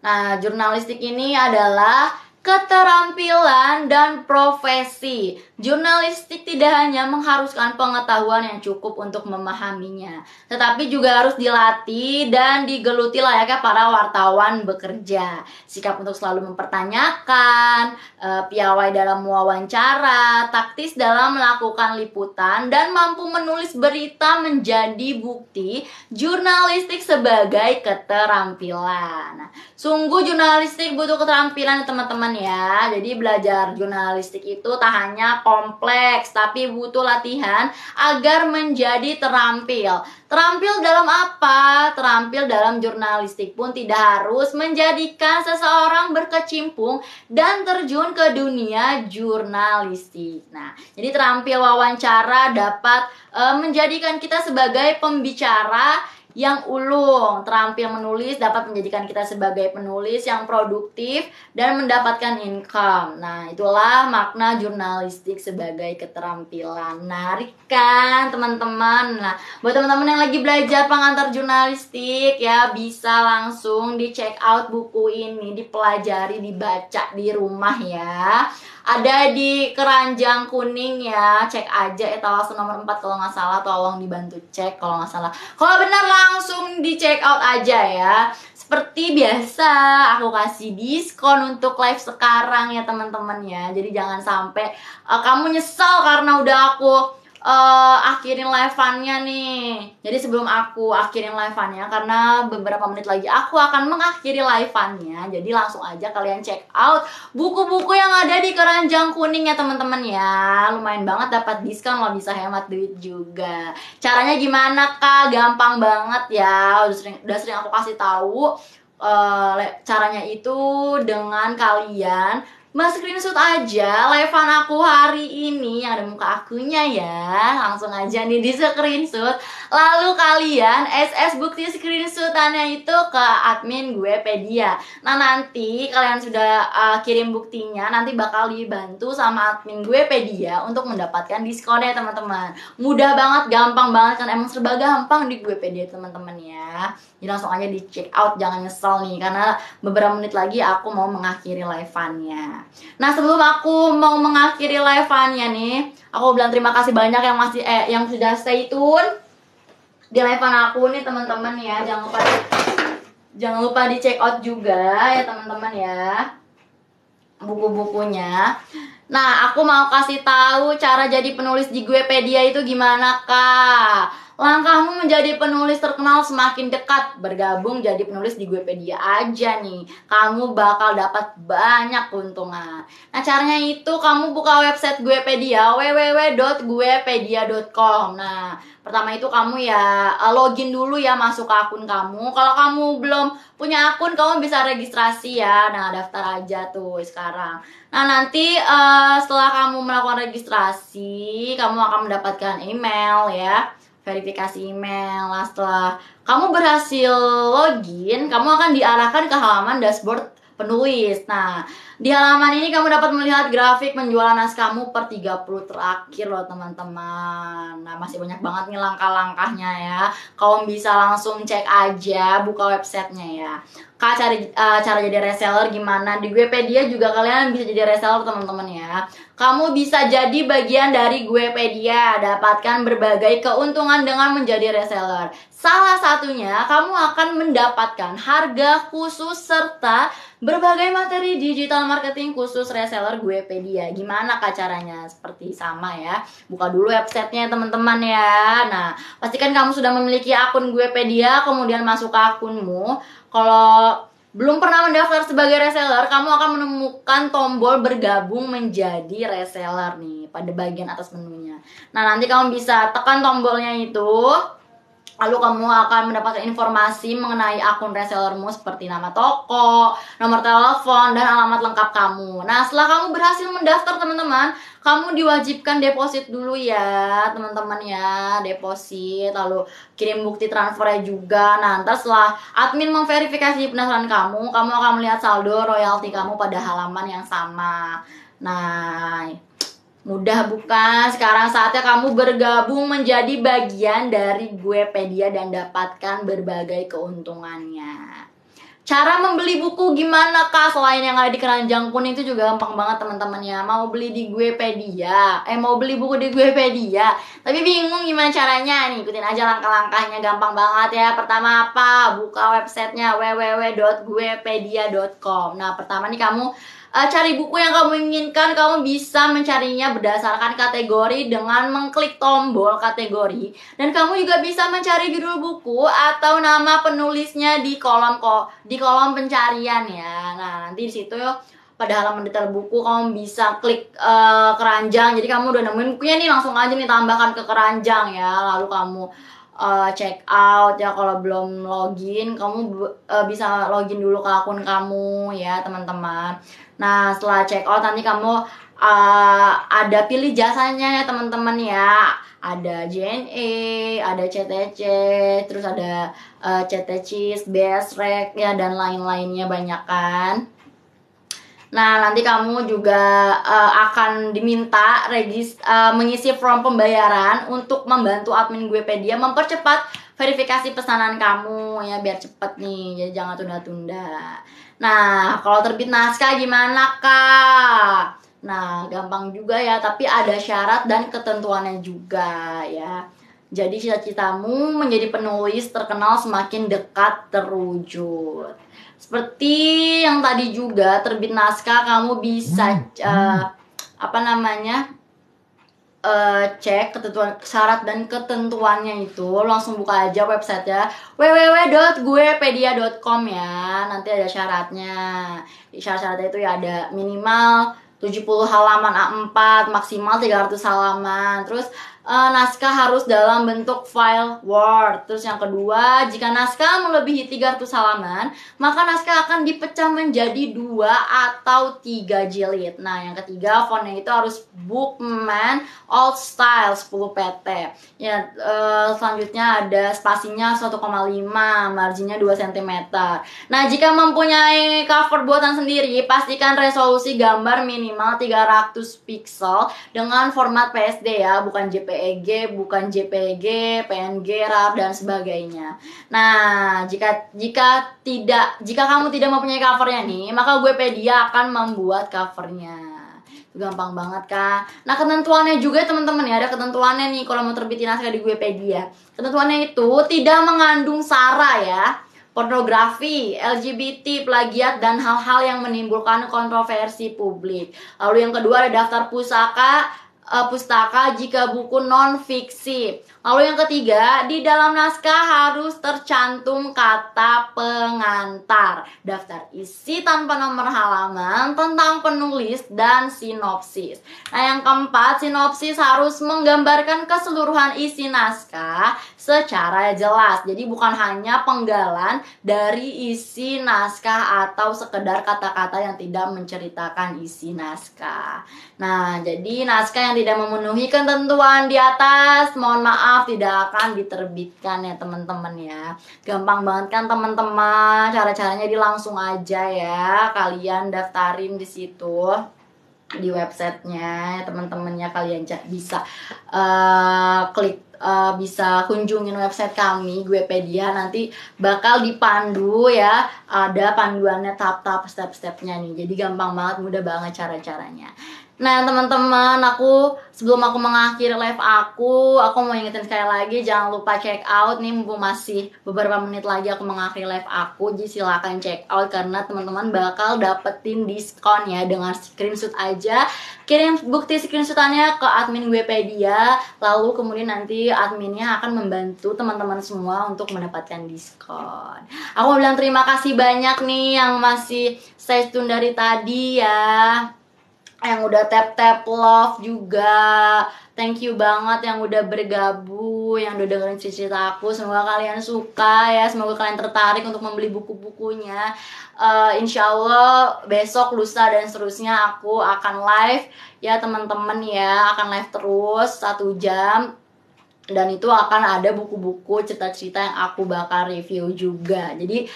Nah, jurnalistik ini adalah keterampilan dan profesi. Jurnalistik tidak hanya mengharuskan pengetahuan yang cukup untuk memahaminya, tetapi juga harus dilatih dan digeluti layaknya para wartawan bekerja. Sikap untuk selalu mempertanyakan, e, piawai dalam wawancara, taktis dalam melakukan liputan, dan mampu menulis berita menjadi bukti jurnalistik sebagai keterampilan. sungguh jurnalistik butuh keterampilan teman-teman teman-teman ya. Jadi belajar jurnalistik itu tak hanya kompleks tapi butuh latihan agar menjadi terampil. Terampil dalam apa? Terampil dalam jurnalistik pun tidak harus menjadikan seseorang berkecimpung dan terjun ke dunia jurnalistik. Nah, jadi terampil wawancara dapat e, menjadikan kita sebagai pembicara yang ulung, terampil menulis dapat menjadikan kita sebagai penulis yang produktif dan mendapatkan income. Nah, itulah makna jurnalistik sebagai keterampilan. Menarik kan, teman-teman? Nah, buat teman-teman yang lagi belajar pengantar jurnalistik ya bisa langsung di check out buku ini, dipelajari, dibaca di rumah ya ada di keranjang kuning ya cek aja ya etalase nomor 4 kalau nggak salah tolong dibantu cek kalau nggak salah kalau benar langsung di check out aja ya seperti biasa aku kasih diskon untuk live sekarang ya teman-teman ya jadi jangan sampai uh, kamu nyesel karena udah aku uh, akhirin live-annya nih. Jadi sebelum aku akhirin live-annya karena beberapa menit lagi aku akan mengakhiri live-annya. Jadi langsung aja kalian check out buku-buku yang ada di keranjang kuning ya teman-teman ya. Lumayan banget dapat diskon loh bisa hemat duit juga. Caranya gimana Kak? Gampang banget ya. Udah sering udah sering aku kasih tahu uh, caranya itu dengan kalian Mas screenshot aja levan aku hari ini yang ada muka akunya ya Langsung aja nih di screenshot Lalu kalian SS bukti screenshotannya itu ke admin gue Pedia Nah nanti kalian sudah uh, kirim buktinya Nanti bakal dibantu sama admin gue Pedia Untuk mendapatkan diskon ya teman-teman Mudah banget, gampang banget kan Emang serba gampang di gue Pedia teman-teman ya Jadi langsung aja di check out Jangan nyesel nih Karena beberapa menit lagi aku mau mengakhiri live-annya Nah sebelum aku mau mengakhiri live-annya nih Aku bilang terima kasih banyak yang masih eh, yang sudah stay tune Di live aku nih teman-teman ya Jangan lupa di, jangan lupa di check out juga ya teman-teman ya Buku-bukunya Nah, aku mau kasih tahu cara jadi penulis di Guepedia itu gimana, Kak. Langkahmu menjadi penulis terkenal semakin dekat. Bergabung jadi penulis di Wikipedia aja nih. Kamu bakal dapat banyak keuntungan. Nah, caranya itu kamu buka website Wikipedia www.guepedia.com. Nah, pertama itu kamu ya eh, login dulu ya masuk ke akun kamu. Kalau kamu belum punya akun, kamu bisa registrasi ya. Nah, daftar aja tuh sekarang. Nah, nanti uh, setelah kamu melakukan registrasi, kamu akan mendapatkan email ya verifikasi email. lah setelah kamu berhasil login, kamu akan diarahkan ke halaman dashboard penulis. Nah, di halaman ini kamu dapat melihat grafik penjualan as kamu per 30 terakhir loh teman-teman. Nah, masih banyak banget nih langkah-langkahnya ya. Kamu bisa langsung cek aja, buka websitenya ya kak cari uh, cara jadi reseller gimana di Guepedia juga kalian bisa jadi reseller teman-teman ya kamu bisa jadi bagian dari Guepedia dapatkan berbagai keuntungan dengan menjadi reseller salah satunya kamu akan mendapatkan harga khusus serta berbagai materi digital marketing khusus reseller Guepedia. Gimana kak caranya? Seperti sama ya. Buka dulu websitenya teman-teman ya. Nah, pastikan kamu sudah memiliki akun Guepedia, kemudian masuk ke akunmu kalau belum pernah mendaftar sebagai reseller, kamu akan menemukan tombol bergabung menjadi reseller nih pada bagian atas menunya. Nah, nanti kamu bisa tekan tombolnya itu, Lalu kamu akan mendapatkan informasi mengenai akun resellermu seperti nama toko, nomor telepon, dan alamat lengkap kamu. Nah, setelah kamu berhasil mendaftar teman-teman, kamu diwajibkan deposit dulu ya, teman-teman ya, deposit, lalu kirim bukti transfernya juga. Nah, nanti setelah admin memverifikasi penasaran kamu, kamu akan melihat saldo royalti kamu pada halaman yang sama. Nah, Mudah bukan? Sekarang saatnya kamu bergabung menjadi bagian dari Guepedia dan dapatkan berbagai keuntungannya. Cara membeli buku gimana kak? Selain yang ada di keranjang pun itu juga gampang banget teman-teman ya. Mau beli di Guepedia, eh mau beli buku di Guepedia. Tapi bingung gimana caranya nih? Ikutin aja langkah-langkahnya gampang banget ya. Pertama apa? Buka websitenya www.guepedia.com. Nah pertama nih kamu uh, cari buku yang kamu inginkan, kamu bisa mencarinya berdasarkan kategori dengan mengklik tombol kategori. Dan kamu juga bisa mencari judul buku atau nama penulisnya di kolom ko di kolom pencarian ya. Nah, nanti di situ pada halaman detail buku kamu bisa klik uh, keranjang jadi kamu udah nemuin bukunya nih langsung aja nih tambahkan ke keranjang ya lalu kamu uh, check out ya kalau belum login kamu uh, bisa login dulu ke akun kamu ya teman-teman Nah, setelah check out nanti kamu uh, ada pilih jasanya ya teman-teman ya. Ada JNE, ada CTC, terus ada uh, CTC, best ya dan lain-lainnya banyak kan. Nah, nanti kamu juga uh, akan diminta regis uh, mengisi form pembayaran untuk membantu admin Wikipedia mempercepat verifikasi pesanan kamu ya biar cepet nih. Jadi jangan tunda-tunda. Nah, kalau terbit naskah gimana, Kak? Nah, gampang juga ya, tapi ada syarat dan ketentuannya juga ya. Jadi cita-citamu menjadi penulis terkenal semakin dekat terwujud. Seperti yang tadi juga terbit naskah kamu bisa uh, apa namanya? uh, cek ketentuan syarat dan ketentuannya itu langsung buka aja websitenya www.guepedia.com ya nanti ada syaratnya di syarat-syaratnya itu ya ada minimal 70 halaman A4 maksimal 300 halaman terus uh, naskah harus dalam bentuk file Word. Terus yang kedua, jika naskah melebihi 300 halaman, maka naskah akan dipecah menjadi dua atau tiga jilid. Nah, yang ketiga, fontnya itu harus Bookman Old Style 10 PT. Ya, uh, selanjutnya ada spasinya 1,5, marginnya 2 cm. Nah, jika mempunyai cover buatan sendiri, pastikan resolusi gambar minimal 300 pixel dengan format PSD ya, bukan JPG e. JPEG bukan JPG, e PNG, RAR dan sebagainya. Nah, jika jika tidak jika kamu tidak mempunyai covernya nih, maka Wikipedia akan membuat covernya gampang banget kan nah ketentuannya juga teman-teman ya ada ketentuannya nih kalau mau terbitin naskah di Wikipedia ketentuannya itu tidak mengandung sara ya pornografi, LGBT, plagiat, dan hal-hal yang menimbulkan kontroversi publik. Lalu yang kedua ada daftar pusaka, Eh, pustaka jika buku non fiksi Lalu yang ketiga, di dalam naskah harus tercantum kata pengantar, daftar isi tanpa nomor halaman tentang penulis dan sinopsis. Nah, yang keempat, sinopsis harus menggambarkan keseluruhan isi naskah secara jelas. Jadi bukan hanya penggalan dari isi naskah atau sekedar kata-kata yang tidak menceritakan isi naskah. Nah, jadi naskah yang tidak memenuhi ketentuan di atas, mohon maaf maaf tidak akan diterbitkan ya teman-teman ya gampang banget kan teman-teman cara-caranya di langsung aja ya kalian daftarin di situ di websitenya teman-temannya kalian bisa uh, klik uh, bisa kunjungin website kami Gwepedia nanti bakal dipandu ya ada panduannya tahap-tahap step-stepnya nih jadi gampang banget mudah banget cara-caranya Nah teman-teman aku sebelum aku mengakhiri live aku Aku mau ingetin sekali lagi jangan lupa check out nih mumpung masih beberapa menit lagi aku mengakhiri live aku Jadi silahkan check out karena teman-teman bakal dapetin diskon ya dengan screenshot aja Kirim bukti screenshotannya ke admin Wikipedia Lalu kemudian nanti adminnya akan membantu teman-teman semua untuk mendapatkan diskon Aku bilang terima kasih banyak nih yang masih stay tune dari tadi ya yang udah tap tap love juga thank you banget yang udah bergabung yang udah dengerin cerita aku semoga kalian suka ya semoga kalian tertarik untuk membeli buku-bukunya uh, insyaallah besok lusa dan seterusnya aku akan live ya teman-teman ya akan live terus satu jam dan itu akan ada buku-buku cerita-cerita yang aku bakal review juga jadi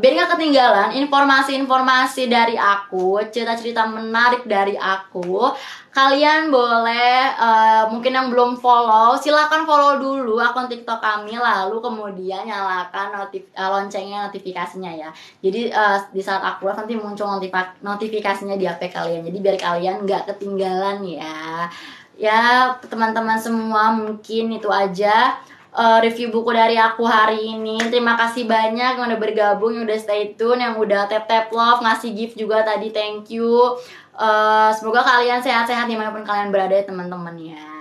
biar gak ketinggalan informasi-informasi dari aku, cerita-cerita menarik dari aku. Kalian boleh uh, mungkin yang belum follow, silahkan follow dulu akun TikTok kami lalu kemudian nyalakan notif uh, loncengnya notifikasinya ya. Jadi uh, di saat aku nanti muncul notif notifikasinya di HP kalian. Jadi biar kalian gak ketinggalan ya. Ya, teman-teman semua mungkin itu aja uh, review buku dari aku hari ini. Terima kasih banyak yang udah bergabung, yang udah stay tune, yang udah tap tap love, ngasih gift juga tadi. Thank you. Uh, semoga kalian sehat-sehat dimanapun kalian berada ya teman-teman ya.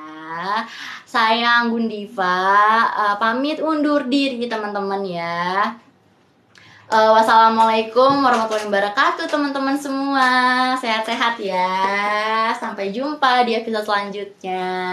Saya Anggun Diva uh, eh, pamit undur diri teman-teman ya. Uh, wassalamualaikum warahmatullahi wabarakatuh teman-teman semua Sehat-sehat ya Sampai jumpa di episode selanjutnya